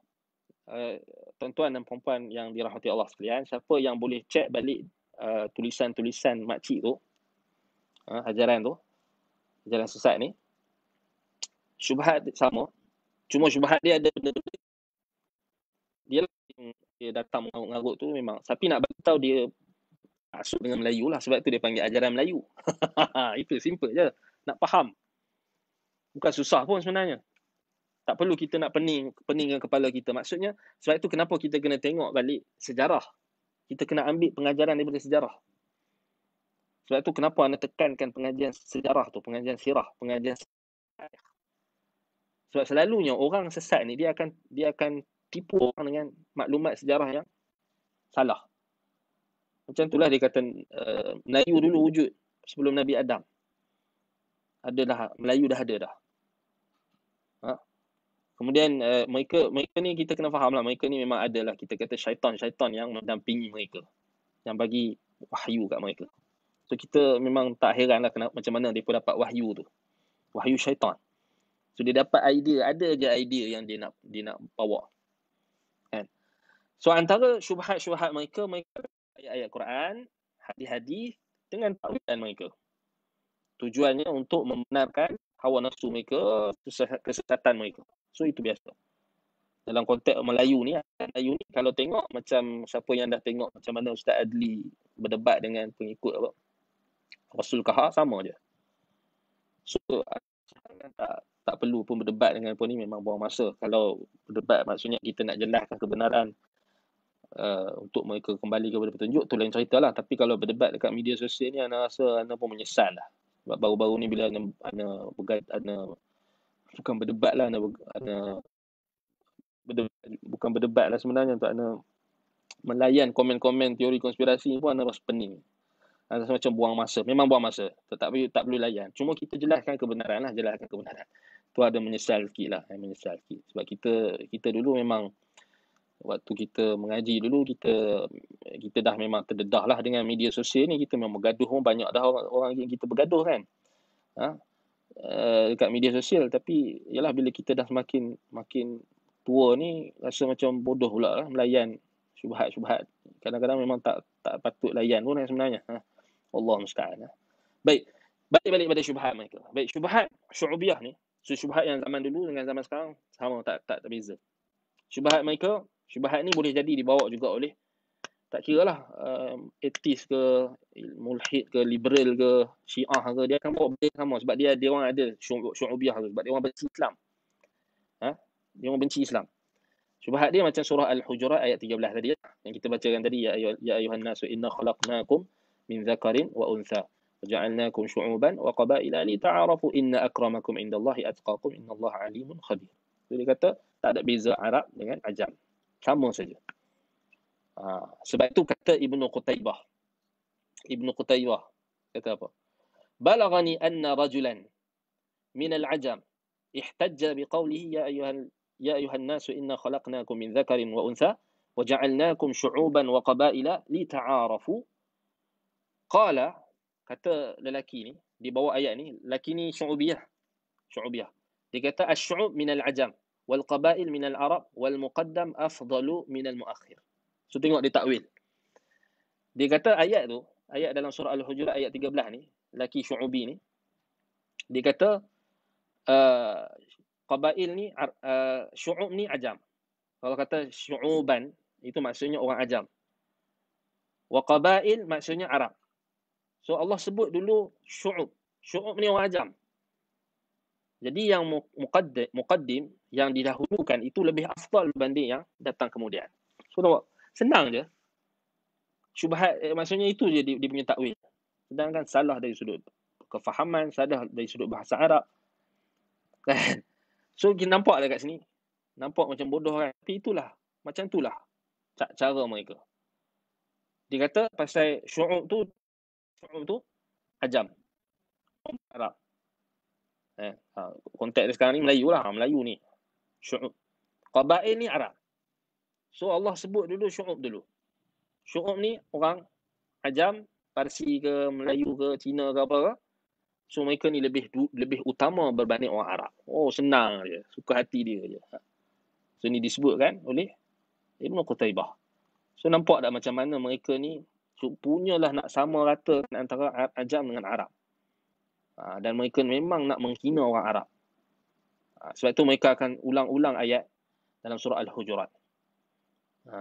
uh, tuan-tuan dan perempuan yang dirahmati Allah sekalian. Siapa yang boleh check balik uh, tulisan-tulisan makcik tu. Uh, ajaran tu. Ajaran sesat ni. Syubhat sama. Cuma syubhat dia ada benda-benda dia dia datang mengarut-ngarut tu memang tapi nak bagi tahu dia masuk dengan Melayu lah sebab tu dia panggil ajaran Melayu itu simple je nak faham bukan susah pun sebenarnya tak perlu kita nak pening peningkan kepala kita maksudnya sebab itu kenapa kita kena tengok balik sejarah kita kena ambil pengajaran daripada sejarah sebab itu kenapa anda tekankan pengajian sejarah tu pengajian sirah pengajian sebab selalunya orang sesat ni dia akan dia akan tipu orang dengan maklumat sejarah yang salah. Macam itulah dia kata uh, Melayu dulu wujud sebelum Nabi Adam. ada Adalah Melayu dah ada dah. Ha? Kemudian uh, mereka mereka ni kita kena faham lah. Mereka ni memang adalah kita kata syaitan-syaitan yang mendampingi mereka. Yang bagi wahyu kat mereka. So kita memang tak heran lah kenapa, macam mana dia mereka dapat wahyu tu. Wahyu syaitan. So dia dapat idea, ada je idea yang dia nak dia nak bawa. So antara syubhat-syubhat mereka, mereka ayat-ayat Quran, hadis-hadis dengan takwilan mereka. Tujuannya untuk membenarkan hawa nafsu mereka, kesesatan mereka. So itu biasa. Dalam konteks Melayu ni, Melayu ni kalau tengok macam siapa yang dah tengok macam mana Ustaz Adli berdebat dengan pengikut apa? Rasul Kaha sama je. So tak, tak perlu pun berdebat dengan pun ni memang buang masa. Kalau berdebat maksudnya kita nak jelaskan kebenaran uh, untuk mereka kembali kepada petunjuk tu lain cerita lah. Tapi kalau berdebat dekat media sosial ni, anda rasa anda pun menyesal lah. Sebab baru-baru ni bila anda, anda, bergad, anda bukan berdebat lah, anda, anda berdebat, bukan berdebat lah sebenarnya untuk anda melayan komen-komen teori konspirasi ni pun anda rasa pening. Anda rasa macam buang masa. Memang buang masa. Tetapi tak perlu layan. Cuma kita jelaskan kebenaran lah. Jelaskan kebenaran. Tu ada menyesal sikit lah. Menyesal sikit. Sebab kita kita dulu memang waktu kita mengaji dulu kita kita dah memang terdedah lah dengan media sosial ni kita memang bergaduh pun banyak dah orang, orang yang kita bergaduh kan ha? Uh, dekat media sosial tapi yalah bila kita dah semakin makin tua ni rasa macam bodoh pula lah melayan subhat-subhat kadang-kadang memang tak tak patut layan pun sebenarnya ha? Allah musta'an lah. baik balik-balik pada syubhat mereka baik syubhat syu'ubiyah ni so, syubhat yang zaman dulu dengan zaman sekarang sama tak tak, terbeza. beza syubhat mereka syubhat ni boleh jadi dibawa juga oleh tak kira lah um, etis ke mulhid ke liberal ke syiah ke dia akan bawa benda sama sebab dia dia orang ada syu'ubiah tu sebab dia orang benci Islam ha? dia orang benci Islam syubhat dia macam surah Al-Hujurat ayat 13 tadi lah, yang kita bacakan tadi ya, ya ayuhan nasu inna khalaqnakum min zakarin wa untha وجعلناكم شعوبا وقبائل لتعارفوا ان اكرمكم عند الله اتقاكم ان الله عليم خبير. Jadi kata tak ada beza Arab dengan Ajam. clairement, c'est dire. C'est pas tout qu'a Qutaybah. Ibn Qutaybah. C'est pas. بلغني أن رجلا من العجم احتج بقوله يا أيها يا أيها الناس إن خلقناكم من ذكر وأنثى وجعلناكم شعوبا وقبائل لتعارفوا قال كتا لكني دي بوا لكني شعوبية شعوبية دي الشعوب من العجم wal qabail min al arab wal muqaddam afdalu min al muakhir so tengok di takwil dia kata ayat tu ayat dalam surah al hujurat ayat 13 ni laki syu'ubi ni dia kata uh, qabail ni uh, syu'ub ni ajam kalau kata syu'uban itu maksudnya orang ajam wa qabail maksudnya arab so Allah sebut dulu syu'ub syu'ub ni orang ajam jadi yang muqaddim, muqaddim yang didahulukan itu lebih afdal berbanding yang datang kemudian. So, nampak? Senang je. Syubhat, eh, maksudnya itu je dia, dia punya takwil. Sedangkan salah dari sudut kefahaman, salah dari sudut bahasa Arab. So, kita nampak lah kat sini. Nampak macam bodoh kan. Tapi itulah. Macam itulah. Cara mereka. Dia kata pasal syu'ub tu, syu'ub tu, ajam. Arab. Eh, ha, konteks sekarang ni Melayu lah. Ha, Melayu ni syu'ub. Qabail ni Arab. So Allah sebut dulu syu'ub dulu. Syu'ub ni orang ajam, Parsi ke, Melayu ke, Cina ke apa ke. So mereka ni lebih lebih utama berbanding orang Arab. Oh senang je. Suka hati dia je. So ni disebut kan oleh Ibn Qutaybah. So nampak tak macam mana mereka ni so, lah nak sama rata antara ajam dengan Arab. Ha, dan mereka memang nak menghina orang Arab. Ha, sebab itu mereka akan ulang-ulang ayat dalam surah Al-Hujurat. Ha,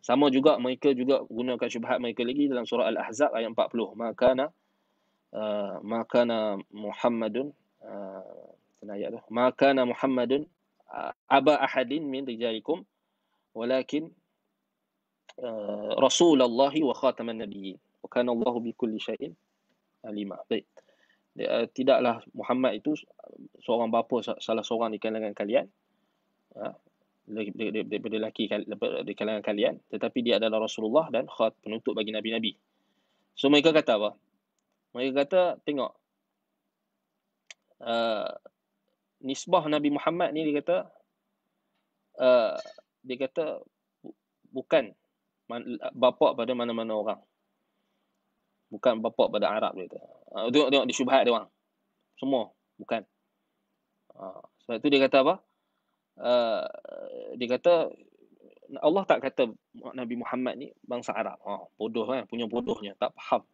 sama juga mereka juga gunakan syubhat mereka lagi dalam surah Al-Ahzab ayat 40. Maka na ha, maka na Muhammadun uh, ayat tu. Maka Muhammadun aba ahadin min rijalikum walakin Rasulullah wa khataman nabiyyin. Wa kana Allah bi kulli syai'in alimah Baik. Eh, tidaklah Muhammad itu seorang bapa salah seorang di kalangan kalian daripada ha? lelaki di kalangan kalian tetapi dia adalah Rasulullah dan khat penutup bagi Nabi-Nabi so mereka kata apa? mereka kata tengok uh, nisbah Nabi Muhammad ni dia kata uh, dia kata bukan bapa pada mana-mana orang bukan bapa pada Arab dia tu. Uh, tengok tengok di syubhat dia orang. Semua bukan. Uh, sebab tu dia kata apa? Uh, dia kata Allah tak kata Nabi Muhammad ni bangsa Arab. Ha, uh, bodoh kan, punya bodohnya, tak faham.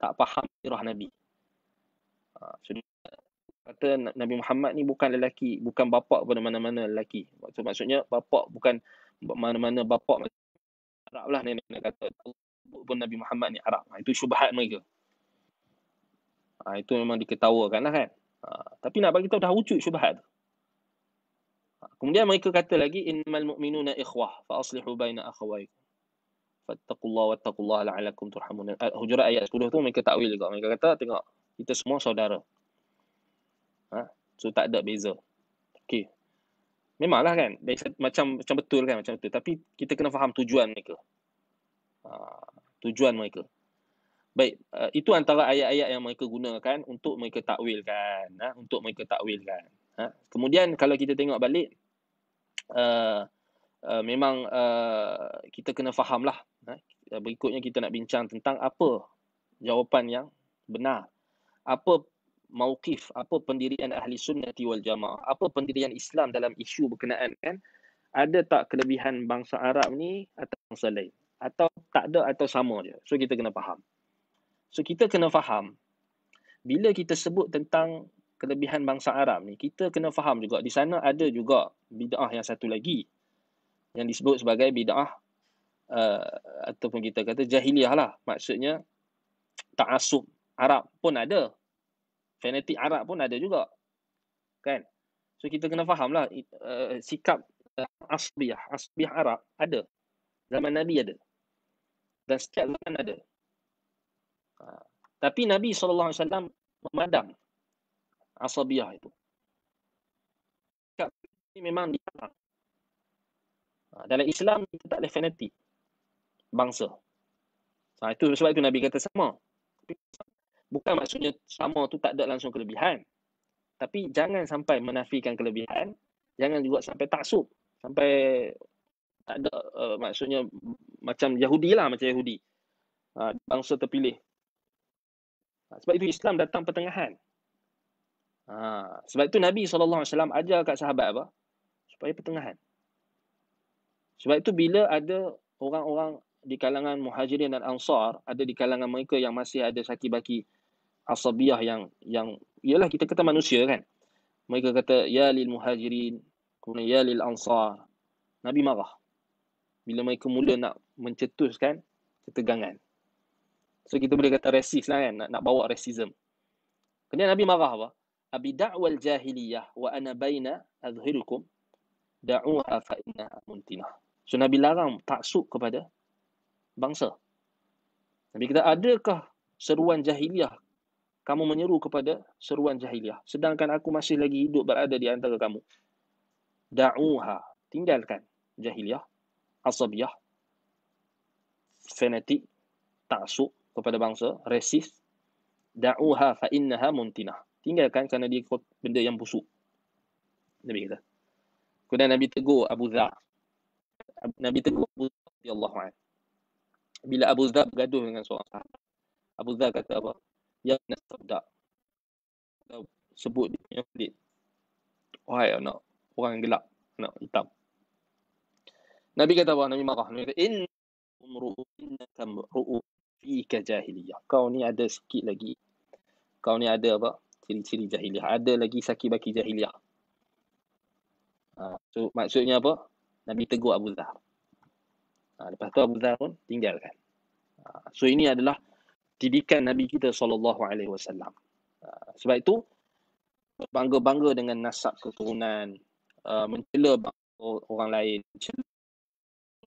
Tak faham sirah Nabi. Uh, kata Nabi Muhammad ni bukan lelaki, bukan bapa pada mana-mana lelaki. Maksud, maksudnya bapa bukan mana-mana bapa Arab lah nenek kata. Allah pun Nabi Muhammad ni Arab. Ha, itu syubhat mereka. Ha, itu memang diketawakan lah kan. Ha, tapi nak bagi tahu dah wujud syubhat tu. Ha, kemudian mereka kata lagi innal mu'minuna ikhwah faaslihu aslihu baina akhawaykum. Fattaqullaha wattaqullaha laalakum turhamun. Ha, Hujurat ayat 10 tu mereka takwil juga. Mereka kata tengok kita semua saudara. Ha, so tak ada beza. Okay, Memanglah kan. macam macam betul kan macam tu. Tapi kita kena faham tujuan mereka. Ha, tujuan mereka. Baik, uh, itu antara ayat-ayat yang mereka gunakan untuk mereka takwilkan, ha? untuk mereka takwilkan. Ha? Kemudian kalau kita tengok balik, uh, uh, memang uh, kita kena fahamlah. Ha? Berikutnya kita nak bincang tentang apa jawapan yang benar. Apa mauqif, apa pendirian Ahli Sunnati wal Jamaah, apa pendirian Islam dalam isu berkenaan kan, ada tak kelebihan bangsa Arab ni atau bangsa lain? atau tak ada atau sama je. So kita kena faham. So kita kena faham bila kita sebut tentang kelebihan bangsa Arab ni, kita kena faham juga di sana ada juga bid'ah yang satu lagi yang disebut sebagai bid'ah uh, ataupun kita kata jahiliah lah. Maksudnya tak ta'asub Arab pun ada. Fanatik Arab pun ada juga. Kan? So kita kena faham lah uh, sikap uh, asbiah, asbiah Arab ada. Zaman Nabi ada dan setiap zaman ada. Ha. Tapi Nabi SAW memadam asabiah itu. Ini memang dilarang. Ha, dalam Islam, kita tak boleh fanatik bangsa. Ha. itu sebab itu Nabi kata sama. Bukan maksudnya sama tu tak ada langsung kelebihan. Tapi jangan sampai menafikan kelebihan. Jangan juga sampai taksub. Sampai tak ada uh, maksudnya macam Yahudi lah macam Yahudi uh, bangsa terpilih uh, sebab itu Islam datang pertengahan uh, sebab itu Nabi SAW ajar kat sahabat apa supaya pertengahan sebab itu bila ada orang-orang di kalangan muhajirin dan ansar ada di kalangan mereka yang masih ada saki-baki asabiah yang yang yalah kita kata manusia kan mereka kata ya lil muhajirin kemudian ya lil ansar nabi marah bila mereka mula nak mencetuskan ketegangan. So kita boleh kata resis lah kan, nak, nak bawa resism. Kena Nabi marah apa? Abi da'wal jahiliyah wa ana baina azhirukum da'uha fa innaha muntinah. So Nabi larang taksub kepada bangsa. Nabi kata, adakah seruan jahiliyah? Kamu menyeru kepada seruan jahiliyah. Sedangkan aku masih lagi hidup berada di antara kamu. Da'uha. Tinggalkan jahiliyah. Asobiyah, 阿瑟比亚、Fenetti、大叔 kepada bangsa resis da'uha fa innaha muntina tinggalkan kerana dia kot, benda yang busuk Nabi kata kemudian Nabi tegur Abu Dha' Nabi tegur Abu Dha' bila Abu Dha' bergaduh dengan seorang sahabat Abu Dha' kata apa ya nasabda sebut dia punya kulit wahai anak orang yang gelap anak hitam Nabi kata bahawa Nabi marah. Nabi kata, Inna ru'u fika jahiliyah. Kau ni ada sikit lagi. Kau ni ada apa? Ciri-ciri jahiliyah. Ada lagi sakit baki jahiliyah. Ha, so, maksudnya apa? Nabi tegur Abu Zahar. Ha, lepas tu Abu Zahar pun tinggalkan. Ha, so, ini adalah didikan Nabi kita SAW. Ha, sebab itu, bangga-bangga dengan nasab keturunan, uh, mencela orang lain, mencela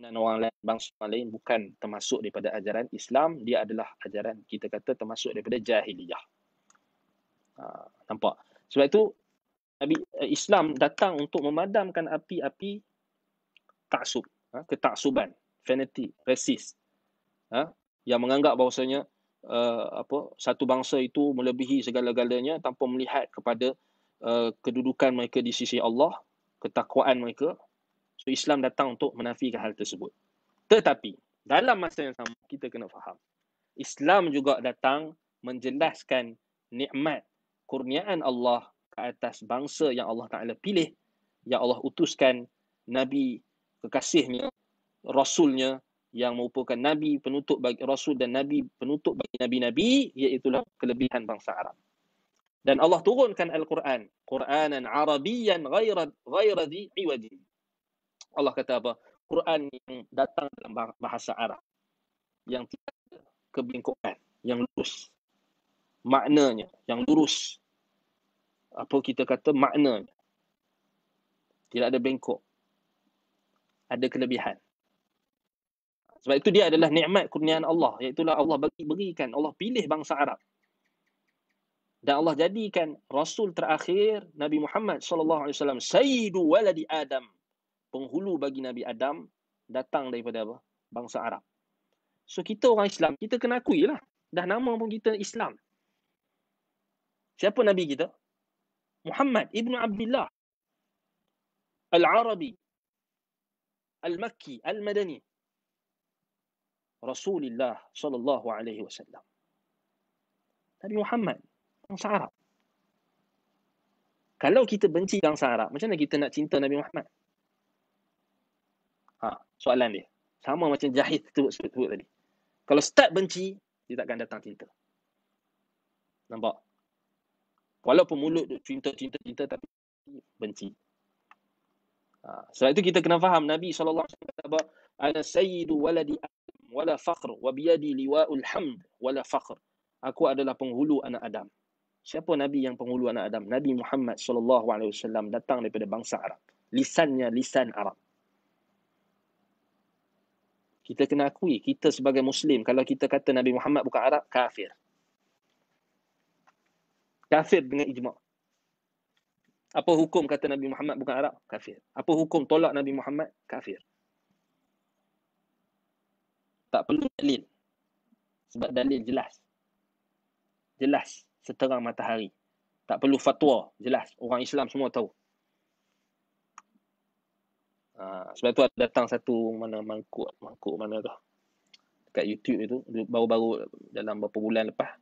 keyakinan orang lain, bangsa orang lain bukan termasuk daripada ajaran Islam. Dia adalah ajaran kita kata termasuk daripada jahiliyah. Ha, nampak? Sebab itu Nabi eh, Islam datang untuk memadamkan api-api taksub, ha, ketaksuban, fanatik, resis, Ha, yang menganggap bahawasanya uh, apa satu bangsa itu melebihi segala-galanya tanpa melihat kepada uh, kedudukan mereka di sisi Allah, ketakwaan mereka, So Islam datang untuk menafikan hal tersebut. Tetapi dalam masa yang sama kita kena faham Islam juga datang menjelaskan nikmat kurniaan Allah ke atas bangsa yang Allah Taala pilih yang Allah utuskan nabi kekasihnya rasulnya yang merupakan nabi penutup bagi rasul dan nabi penutup bagi nabi-nabi iaitu kelebihan bangsa Arab. Dan Allah turunkan al-Quran, Quranan Arabiyan ghaira ghaira 'iwadin. Allah kata apa? Quran yang datang dalam bahasa Arab yang tidak ada kebingkukan, yang lurus. Maknanya yang lurus. Apa kita kata maknanya? Tidak ada bengkok. Ada kelebihan. Sebab itu dia adalah nikmat kurniaan Allah, iaitu Allah bagi berikan, Allah pilih bangsa Arab. Dan Allah jadikan rasul terakhir Nabi Muhammad saw alaihi wasallam sayyidu waladi Adam penghulu bagi Nabi Adam datang daripada apa? bangsa Arab. So kita orang Islam, kita kena akui lah. Dah nama pun kita Islam. Siapa Nabi kita? Muhammad Ibn Abdullah. Al-Arabi. Al-Makki. Al-Madani. Rasulullah sallallahu alaihi wasallam. Nabi Muhammad bangsa Arab. Kalau kita benci bangsa Arab, macam mana kita nak cinta Nabi Muhammad? soalan dia. Sama macam jahit sebut-sebut tadi. Kalau start benci, dia takkan datang cinta. Nampak? Walaupun mulut tu cinta, cinta, cinta tapi benci. Ha. Sebab itu kita kena faham Nabi SAW kata apa? Ana sayyidu waladi Adam wala fakhr wa biyadi liwa'ul hamd wala fakhr. Aku adalah penghulu anak Adam. Siapa Nabi yang penghulu anak Adam? Nabi Muhammad SAW datang daripada bangsa Arab. Lisannya lisan Arab kita kena akui kita sebagai muslim kalau kita kata Nabi Muhammad bukan Arab kafir kafir dengan ijma apa hukum kata Nabi Muhammad bukan Arab kafir apa hukum tolak Nabi Muhammad kafir tak perlu dalil sebab dalil jelas jelas seterang matahari tak perlu fatwa jelas orang Islam semua tahu Ah, sebab tu ada datang satu mana mangkuk mangkuk mana tu dekat YouTube itu baru-baru dalam beberapa bulan lepas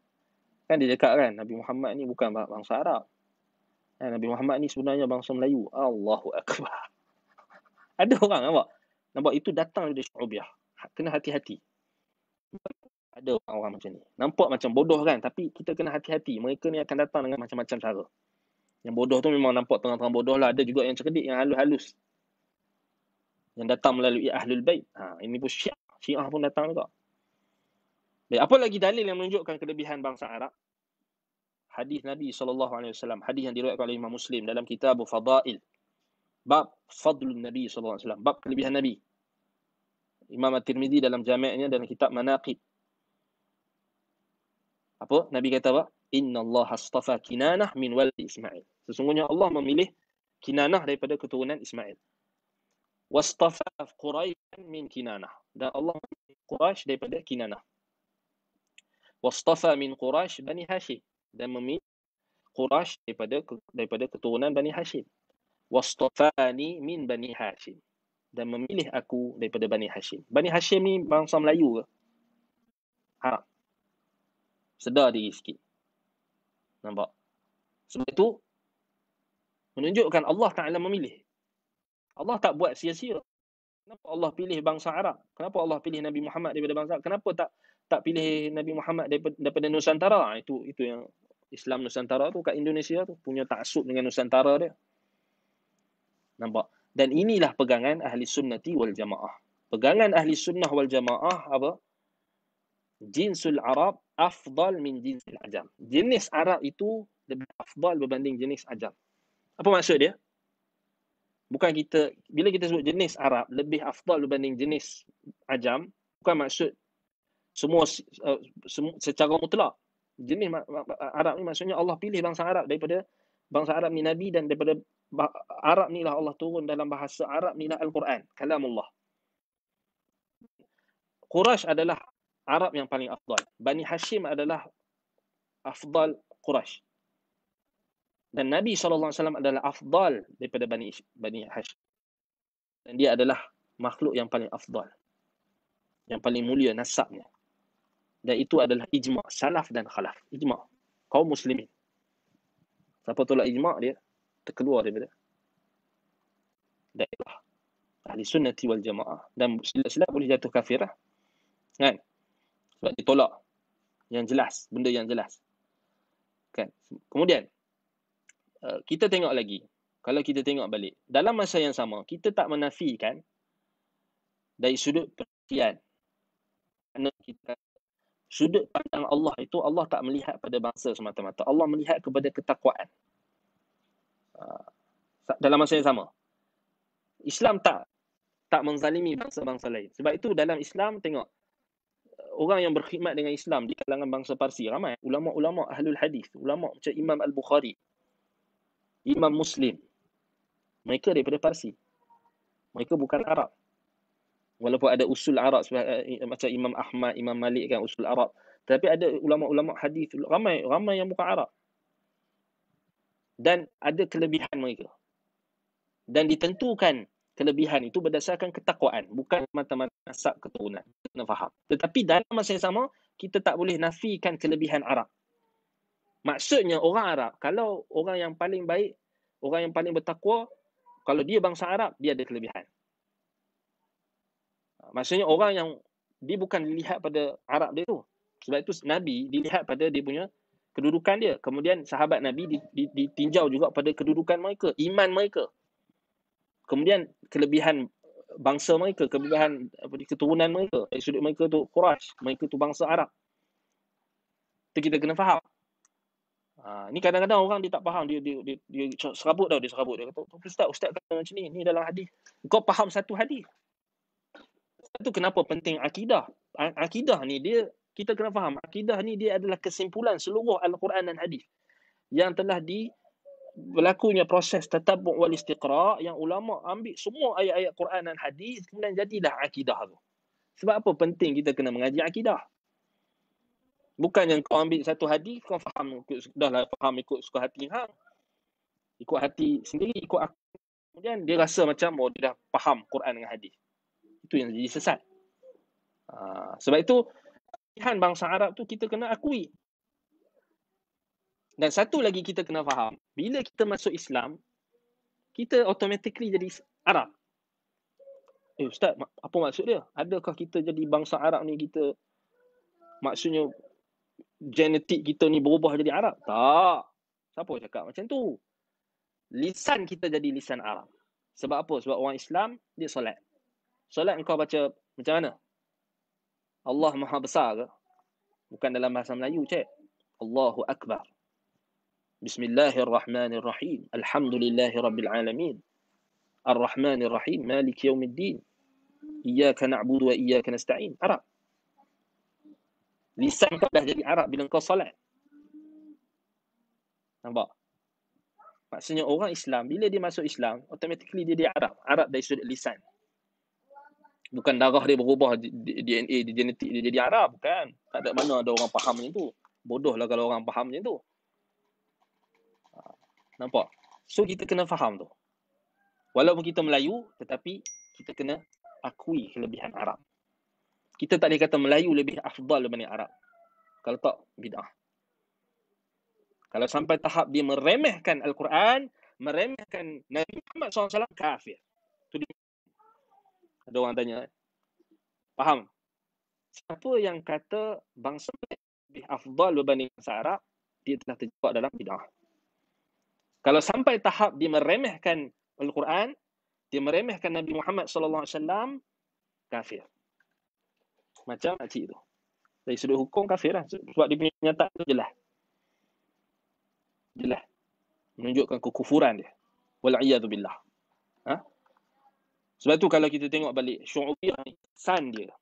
kan dia cakap kan Nabi Muhammad ni bukan bangsa Arab. Kan, Nabi Muhammad ni sebenarnya bangsa Melayu. Allahu akbar. ada orang nampak nampak itu datang dari Syu'ubiyah. Ha, kena hati-hati. Ada orang macam ni. Nampak macam bodoh kan tapi kita kena hati-hati. Mereka ni akan datang dengan macam-macam cara. Yang bodoh tu memang nampak terang-terang bodoh lah. Ada juga yang cerdik, yang halus-halus yang datang melalui Ahlul Bait. Ha, ini pun Syiah. Syiah pun datang juga. Baik, apa lagi dalil yang menunjukkan kelebihan bangsa Arab? Hadis Nabi SAW. Hadis yang diriwayatkan oleh Imam Muslim dalam kitab Fadail. Bab Fadlul Nabi SAW. Bab kelebihan Nabi. Imam At-Tirmidhi dalam jama'nya dalam kitab Manaqib. Apa? Nabi kata apa? Inna Allah astafa kinanah min wal Ismail. Sesungguhnya Allah memilih kinanah daripada keturunan Ismail wastafa Quraisy min Kinana. Dan Allah Quraisy daripada Kinana. Wastafa min Quraisy Bani Hashim dan memilih Quraisy daripada daripada keturunan Bani Hashim. Wastafani min Bani Hashim dan memilih aku daripada Bani Hashim. Bani Hashim ni bangsa Melayu ke? Ha. Sedar diri sikit. Nampak? Sebab itu menunjukkan Allah Taala memilih. Allah tak buat sia-sia. Kenapa Allah pilih bangsa Arab? Kenapa Allah pilih Nabi Muhammad daripada bangsa Arab? Kenapa tak tak pilih Nabi Muhammad daripada, daripada Nusantara? Ha, itu itu yang Islam Nusantara tu kat Indonesia tu punya taksub dengan Nusantara dia. Nampak? Dan inilah pegangan Ahli Sunnati wal Jamaah. Pegangan Ahli Sunnah wal Jamaah apa? Jinsul Arab afdal min jinsul ajam. Jenis Arab itu lebih afdal berbanding jenis ajam. Apa maksud dia? bukan kita bila kita sebut jenis Arab lebih afdal berbanding jenis ajam bukan maksud semua uh, secara mutlak jenis Arab ni maksudnya Allah pilih bangsa Arab daripada bangsa Arab ni nabi dan daripada Arab ni lah Allah turun dalam bahasa Arab ni lah al-Quran kalamullah Quraisy adalah Arab yang paling afdal Bani Hashim adalah afdal Quraisy dan Nabi SAW adalah afdal daripada Bani, Bani Hashim. Dan dia adalah makhluk yang paling afdal. Yang paling mulia nasabnya. Dan itu adalah ijma' salaf dan khalaf. Ijma' kaum muslimin. Siapa tolak ijma' dia, terkeluar daripada. Daerah. Ahli sunnati wal jama'ah. Dan silap-silap boleh jatuh kafir lah. Kan? Sebab dia Yang jelas. Benda yang jelas. Kan? Kemudian, Uh, kita tengok lagi. Kalau kita tengok balik. Dalam masa yang sama, kita tak menafikan dari sudut perhatian. Sudut pandang Allah itu, Allah tak melihat pada bangsa semata-mata. Allah melihat kepada ketakwaan. Uh, dalam masa yang sama. Islam tak tak menzalimi bangsa-bangsa lain. Sebab itu dalam Islam, tengok. Uh, orang yang berkhidmat dengan Islam di kalangan bangsa Parsi, ramai. Ulama-ulama ahlul hadis, ulama macam Imam Al-Bukhari, Imam Muslim. Mereka daripada Parsi. Mereka bukan Arab. Walaupun ada usul Arab eh, macam Imam Ahmad, Imam Malik kan usul Arab. Tapi ada ulama-ulama hadis ramai ramai yang bukan Arab. Dan ada kelebihan mereka. Dan ditentukan kelebihan itu berdasarkan ketakwaan. Bukan mata-mata nasab keturunan. Kena faham. Tetapi dalam masa yang sama, kita tak boleh nafikan kelebihan Arab. Maksudnya orang Arab, kalau orang yang paling baik, orang yang paling bertakwa, kalau dia bangsa Arab, dia ada kelebihan. Ha, maksudnya orang yang dia bukan dilihat pada Arab dia tu. Sebab itu Nabi dilihat pada dia punya kedudukan dia. Kemudian sahabat Nabi ditinjau juga pada kedudukan mereka, iman mereka. Kemudian kelebihan bangsa mereka, kelebihan apa keturunan mereka, sudut mereka tu Quraisy, mereka tu bangsa Arab. Itu kita kena faham. Ha, ni kadang-kadang orang dia tak faham dia dia dia, dia serabut tau dia serabut dia kata ustaz ustaz kata macam ni ni dalam hadis kau faham satu hadis satu kenapa penting akidah akidah ni dia kita kena faham akidah ni dia adalah kesimpulan seluruh al-Quran dan hadis yang telah di berlakunya proses tatabbu' wal istiqra yang ulama ambil semua ayat-ayat Quran dan hadis kemudian jadilah akidah tu sebab apa penting kita kena mengaji akidah Bukan yang kau ambil satu hadis kau faham ikut dah lah faham ikut suka hati hang. Ikut hati sendiri ikut aku. Kemudian dia rasa macam oh dia dah faham Quran dengan hadis. Itu yang jadi sesat. Uh, sebab itu pilihan bangsa Arab tu kita kena akui. Dan satu lagi kita kena faham, bila kita masuk Islam, kita automatically jadi Arab. Eh ustaz, apa maksud dia? Adakah kita jadi bangsa Arab ni kita maksudnya genetik kita ni berubah jadi Arab. Tak. Siapa cakap macam tu? Lisan kita jadi lisan Arab. Sebab apa? Sebab orang Islam, dia solat. Solat engkau baca macam mana? Allah Maha Besar ke? Bukan dalam bahasa Melayu, cek. Allahu Akbar. Bismillahirrahmanirrahim. Alhamdulillahi Rabbil Alamin. Ar-Rahmanirrahim. Malik Yawmiddin. Iyaka na'budu wa iyaka nasta'in. Arab lisan kau dah jadi Arab bila kau solat. Nampak? Maksudnya orang Islam, bila dia masuk Islam, automatically dia dia Arab. Arab dari sudut lisan. Bukan darah dia berubah DNA, di genetik dia jadi Arab, kan? Tak ada mana ada orang faham macam tu. bodoh lah kalau orang faham macam tu. Ha, nampak? So, kita kena faham tu. Walaupun kita Melayu, tetapi kita kena akui kelebihan Arab kita tak boleh kata Melayu lebih afdal daripada Arab. Kalau tak, bid'ah. Kalau sampai tahap dia meremehkan Al-Quran, meremehkan Nabi Muhammad SAW, kafir. Itu dia. Ada orang tanya. Faham? Siapa yang kata bangsa lebih afdal berbanding bangsa Arab, dia telah terjebak dalam bid'ah. Kalau sampai tahap dia meremehkan Al-Quran, dia meremehkan Nabi Muhammad SAW, kafir macam makcik tu. Dari sudut hukum kafir lah. Sebab dia punya nyataan tu jelas. Jelas. Menunjukkan kekufuran dia. Wal'iyadu Ha? Sebab tu kalau kita tengok balik syu'ubiah ni kesan dia.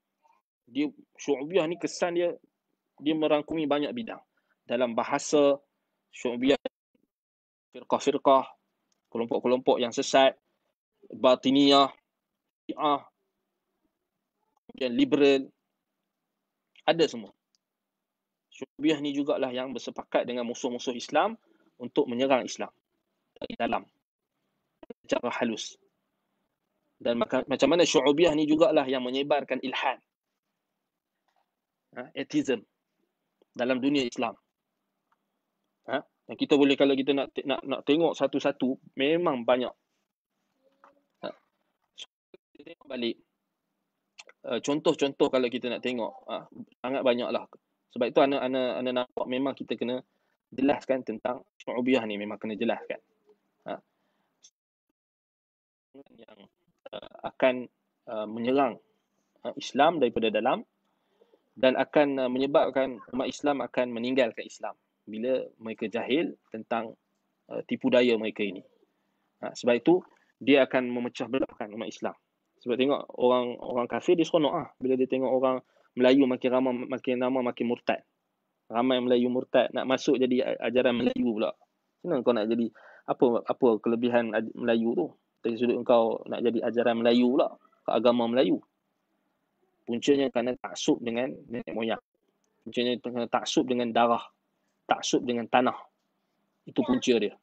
dia syu'ubiah ni kesan dia dia merangkumi banyak bidang. Dalam bahasa syu'ubiah firqah-firqah kelompok-kelompok yang sesat batiniah ah, yang liberal ada semua. Syubiah ni jugalah yang bersepakat dengan musuh-musuh Islam untuk menyerang Islam dari dalam secara halus. Dan maka, macam mana syubiah ni jugalah yang menyebarkan ilhan, Ha, atheism dalam dunia Islam. Ha? Dan kita boleh kalau kita nak nak nak tengok satu-satu memang banyak. Ha? So, kita tengok balik Uh, contoh-contoh kalau kita nak tengok uh, sangat banyaklah. Sebab itu anak-anak anak ana nampak memang kita kena jelaskan tentang syu'ubiyah ni memang kena jelaskan. Ha. yang uh, akan uh, menyerang uh, Islam daripada dalam dan akan uh, menyebabkan umat Islam akan meninggalkan Islam bila mereka jahil tentang uh, tipu daya mereka ini. Ha. sebab itu dia akan memecah belahkan umat Islam. Sebab tengok orang orang kafir dia seronok ah bila dia tengok orang Melayu makin ramai makin ramai makin murtad. Ramai Melayu murtad nak masuk jadi ajaran Melayu pula. Kenapa kau nak jadi apa apa kelebihan Melayu tu? Dari sudut kau nak jadi ajaran Melayu pula, ke agama Melayu. Puncanya kerana taksub dengan nenek moyang. Puncanya kerana taksub dengan darah. Taksub dengan tanah. Itu punca dia.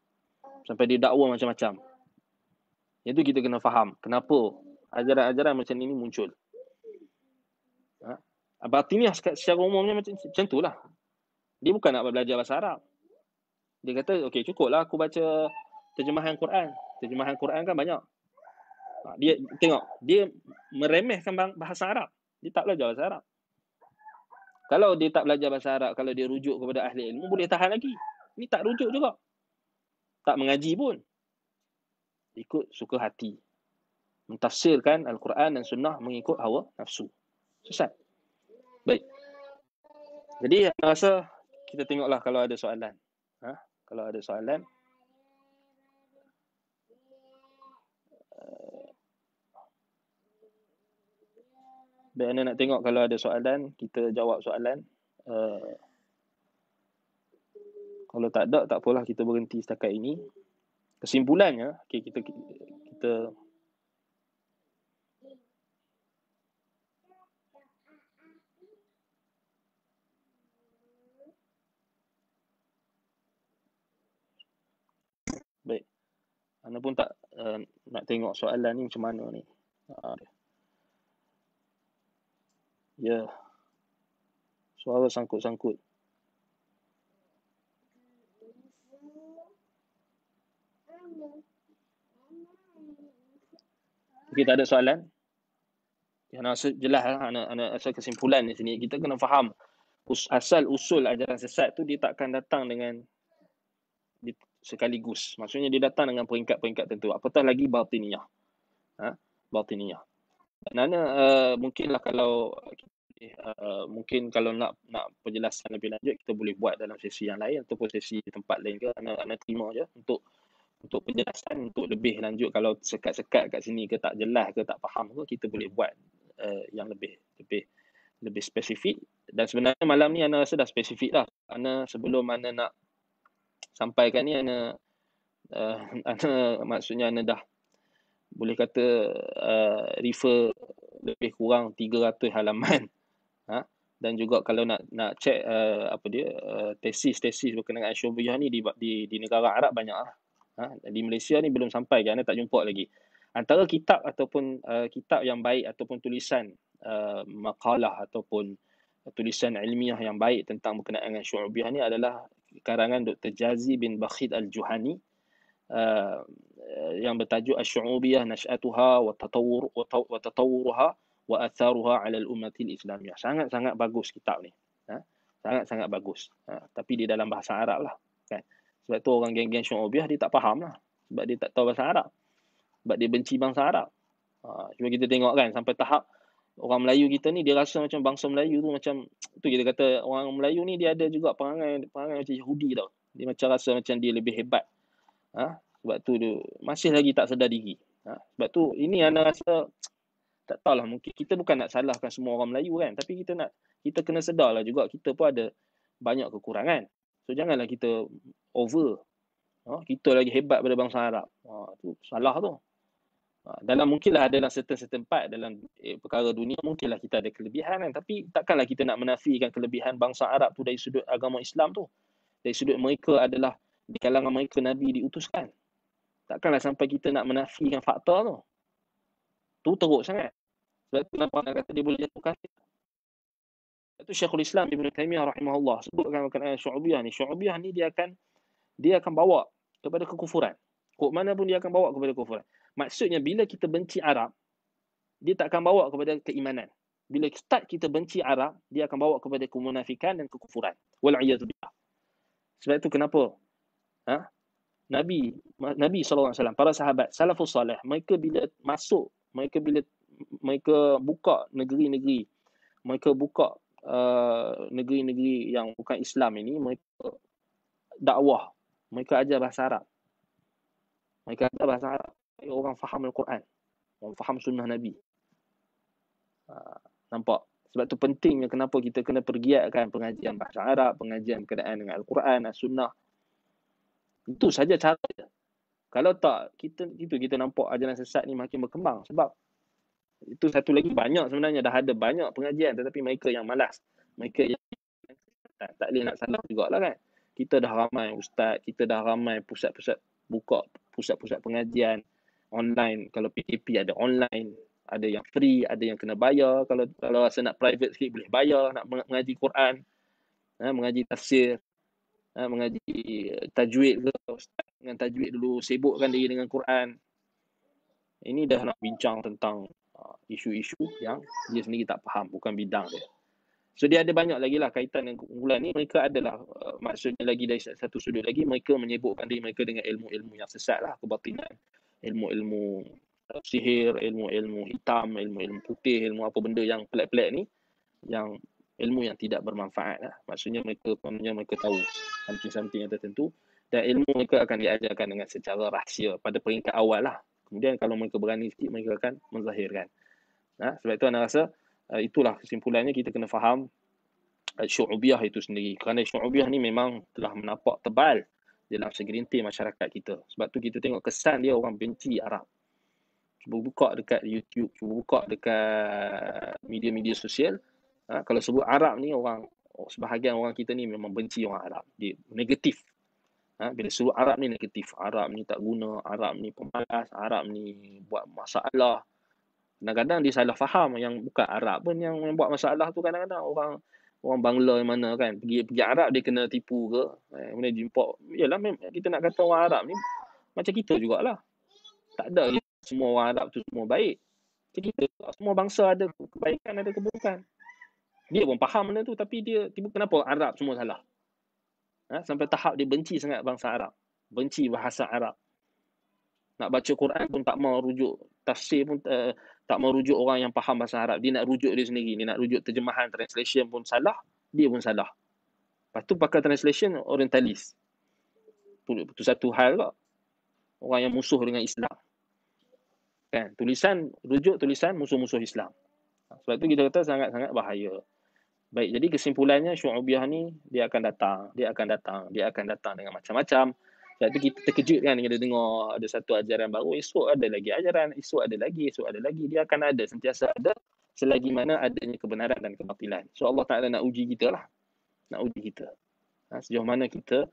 Sampai dia dakwa macam-macam. itu kita kena faham. Kenapa ajaran-ajaran macam ini muncul. Ha? Batiniah secara umumnya macam, macam tu lah. Dia bukan nak belajar bahasa Arab. Dia kata, okey cukup lah aku baca terjemahan Quran. Terjemahan Quran kan banyak. Ha, dia tengok, dia meremehkan bahasa Arab. Dia tak belajar bahasa Arab. Kalau dia tak belajar bahasa Arab, kalau dia rujuk kepada ahli ilmu, boleh tahan lagi. Ni tak rujuk juga. Tak mengaji pun. Ikut suka hati mentafsirkan Al-Quran dan Sunnah mengikut hawa nafsu. Sesat. Baik. Jadi, saya rasa kita tengoklah kalau ada soalan. Ha? Kalau ada soalan. Eh, Baik, anda nak tengok kalau ada soalan, kita jawab soalan. Uh, kalau tak ada, tak apalah kita berhenti setakat ini. Kesimpulannya, okay, kita kita, kita Ana pun tak uh, nak tengok soalan ni macam mana ni. Uh, ya. Yeah. Suara sangkut-sangkut. Okey, tak ada soalan? Ya, nak rasa jelas lah. anak rasa kesimpulan di sini. Kita kena faham. asal usul ajaran sesat tu, dia takkan datang dengan sekaligus. Maksudnya dia datang dengan peringkat-peringkat tentu. Apatah lagi batiniah. Ha? Batiniah. Nana, uh, eh, mungkinlah kalau uh, mungkin kalau nak nak penjelasan lebih lanjut kita boleh buat dalam sesi yang lain ataupun sesi tempat lain ke anak anak terima je untuk untuk penjelasan untuk lebih lanjut kalau sekat-sekat kat sini ke tak jelas ke tak faham ke kita boleh buat uh, yang lebih lebih lebih spesifik dan sebenarnya malam ni anak rasa dah spesifik lah anak sebelum mana nak sampaikan ni ana uh, ana maksudnya ana dah boleh kata uh, refer lebih kurang 300 halaman ha? dan juga kalau nak nak check uh, apa dia uh, tesis tesis berkenaan syubhah ni di, di di negara Arab banyak lah. ha? di Malaysia ni belum sampai kan tak jumpa lagi antara kitab ataupun uh, kitab yang baik ataupun tulisan uh, makalah ataupun tulisan ilmiah yang baik tentang berkenaan dengan syu'ubiah ni adalah karangan Dr. Jazi bin Bakhid Al-Juhani uh, yang bertajuk Asy'ubiyah nasyatuha wa tatawur wa tatawuruha wa atharuha 'ala al-ummati al-islamiyah. Sangat-sangat bagus kitab ni. Ha? Sangat-sangat bagus. Ha? Tapi di dalam bahasa Arab lah. Kan? Sebab tu orang geng-geng Syu'ubiyah dia tak faham lah. Sebab dia tak tahu bahasa Arab. Sebab dia benci bangsa Arab. Ha, cuma kita tengok kan sampai tahap orang Melayu kita ni dia rasa macam bangsa Melayu tu macam tu kita kata orang Melayu ni dia ada juga perangai perangai macam Yahudi tau. Dia macam rasa macam dia lebih hebat. Ha? Sebab tu dia masih lagi tak sedar diri. Ha? Sebab tu ini anda rasa tak tahulah mungkin kita bukan nak salahkan semua orang Melayu kan tapi kita nak kita kena sedarlah juga kita pun ada banyak kekurangan. So janganlah kita over. Ha? Kita lagi hebat pada bangsa Arab. Ha, tu salah tu. Ha, dalam mungkinlah ada dalam certain certain part dalam eh, perkara dunia mungkinlah kita ada kelebihan kan tapi takkanlah kita nak menafikan kelebihan bangsa Arab tu dari sudut agama Islam tu dari sudut mereka adalah di kalangan mereka nabi diutuskan takkanlah sampai kita nak menafikan fakta tu tu teruk sangat sebab tu kenapa nak kata dia boleh jatuhkan itu Syekhul Islam Ibn Taymiyyah rahimahullah sebutkan makan ayat syu'ubiyah ni syu'ubiyah ni dia akan dia akan bawa kepada kekufuran kok mana pun dia akan bawa kepada kekufuran Maksudnya bila kita benci Arab, dia tak akan bawa kepada keimanan. Bila start kita benci Arab, dia akan bawa kepada kemunafikan dan kekufuran. Wal'iyyazubillah. Sebab itu kenapa? Ha? Nabi Nabi SAW, para sahabat, salafus salih, mereka bila masuk, mereka bila mereka buka negeri-negeri, mereka buka uh, negeri-negeri yang bukan Islam ini, mereka dakwah, mereka ajar bahasa Arab. Mereka ajar bahasa Arab orang faham Al-Quran. Orang faham sunnah Nabi. Ah, nampak? Sebab tu pentingnya kenapa kita kena pergiatkan pengajian bahasa Arab, pengajian berkenaan dengan Al-Quran, Al-Sunnah. Itu saja cara. Kalau tak, kita itu kita nampak ajaran sesat ni makin berkembang. Sebab itu satu lagi banyak sebenarnya. Dah ada banyak pengajian tetapi mereka yang malas. Mereka yang tak, tak boleh nak salah juga lah kan. Kita dah ramai ustaz, kita dah ramai pusat-pusat buka pusat-pusat pengajian online kalau PKP ada online ada yang free ada yang kena bayar kalau kalau rasa nak private sikit boleh bayar nak mengaji Quran ha, mengaji tafsir ha, mengaji eh, tajwid ke ustaz dengan tajwid dulu sibukkan diri dengan Quran ini dah nak bincang tentang uh, isu-isu yang dia sendiri tak faham bukan bidang dia So dia ada banyak lagi lah kaitan dengan keunggulan ni. Mereka adalah uh, maksudnya lagi dari satu sudut lagi. Mereka menyebutkan diri mereka dengan ilmu-ilmu yang sesat lah. Kebatinan ilmu-ilmu sihir, ilmu-ilmu hitam, ilmu-ilmu putih, ilmu apa benda yang pelik-pelik ni yang ilmu yang tidak bermanfaat lah. Maksudnya mereka punya mereka tahu something-something yang tertentu dan ilmu mereka akan diajarkan dengan secara rahsia pada peringkat awal lah. Kemudian kalau mereka berani sikit, mereka akan menzahirkan. Nah, ha? sebab itu anda rasa eh, itulah kesimpulannya kita kena faham uh, itu sendiri. Kerana syu'ubiyah ni memang telah menapak tebal dia nafsu gerintir masyarakat kita. Sebab tu kita tengok kesan dia orang benci Arab. Cuba buka dekat YouTube, cuba buka dekat media-media sosial. Ha, kalau sebut Arab ni orang, sebahagian orang kita ni memang benci orang Arab. Dia negatif. Ha, bila sebut Arab ni negatif. Arab ni tak guna, Arab ni pemalas, Arab ni buat masalah. Kadang-kadang dia salah faham yang bukan Arab pun yang buat masalah tu kadang-kadang orang orang bangla yang mana kan pergi pergi Arab dia kena tipu ke eh, kemudian jumpa yalah memang kita nak kata orang Arab ni macam kita jugalah tak ada semua orang Arab tu semua baik macam kita semua bangsa ada kebaikan ada keburukan dia pun faham benda tu tapi dia tiba kenapa Arab semua salah ha? sampai tahap dia benci sangat bangsa Arab benci bahasa Arab nak baca Quran pun tak mau rujuk tafsir pun uh, tak mau rujuk orang yang faham bahasa Arab. Dia nak rujuk dia sendiri. Dia nak rujuk terjemahan, translation pun salah. Dia pun salah. Lepas tu pakai translation orientalis. Itu satu hal kot. Lah. Orang yang musuh dengan Islam. Kan? Tulisan, rujuk tulisan musuh-musuh Islam. Sebab tu kita kata sangat-sangat bahaya. Baik, jadi kesimpulannya Syu'ubiah ni dia akan datang. Dia akan datang. Dia akan datang dengan macam-macam. Sebab tu kita terkejut kan kita dengar ada satu ajaran baru. Esok ada lagi ajaran. Esok ada lagi. Esok ada lagi. Dia akan ada. Sentiasa ada. Selagi mana adanya kebenaran dan kebatilan. So Allah Ta'ala nak uji kita lah. Nak uji kita. Ha, sejauh mana kita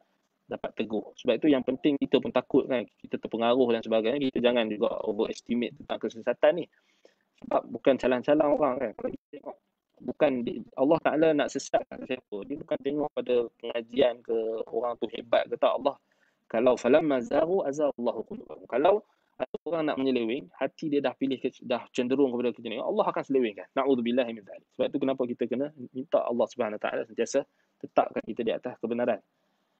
dapat teguh. Sebab itu yang penting kita pun takut kan. Kita terpengaruh dan sebagainya. Kita jangan juga overestimate tentang kesesatan ni. Sebab bukan calang-calang orang kan. Kalau kita tengok bukan di, Allah Ta'ala nak sesat siapa. Dia bukan tengok pada pengajian ke orang tu hebat ke tak. Allah kalau falam mazahu azah Allah qulubahum. Kalau ada orang nak menyeleweng, hati dia dah pilih dah cenderung kepada kejenayah, Allah akan selewengkan. Na'udzubillah min dzalik. Sebab itu kenapa kita kena minta Allah Subhanahu taala sentiasa tetapkan kita di atas kebenaran.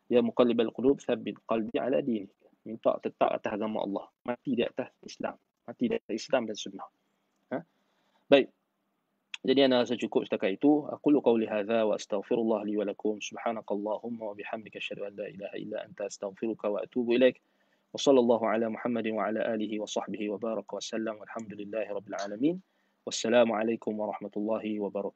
Ya muqallibal qulub sabbit qalbi ala dini. Minta tetap atas agama Allah. Mati di atas Islam. Mati di atas Islam dan sunnah. Ha? Baik. Jadi ana rasa cukup setakat itu. Aku lu qauli hadza wa astaghfirullah li wa lakum. Subhanakallahumma wa bihamdika asyhadu an la ilaha illa anta astaghfiruka wa atubu ilaik. Wa sallallahu ala Muhammadin wa ala alihi wa sahbihi wa baraka wa sallam. Alhamdulillahirabbil alamin. Wassalamualaikum warahmatullahi wabarakatuh.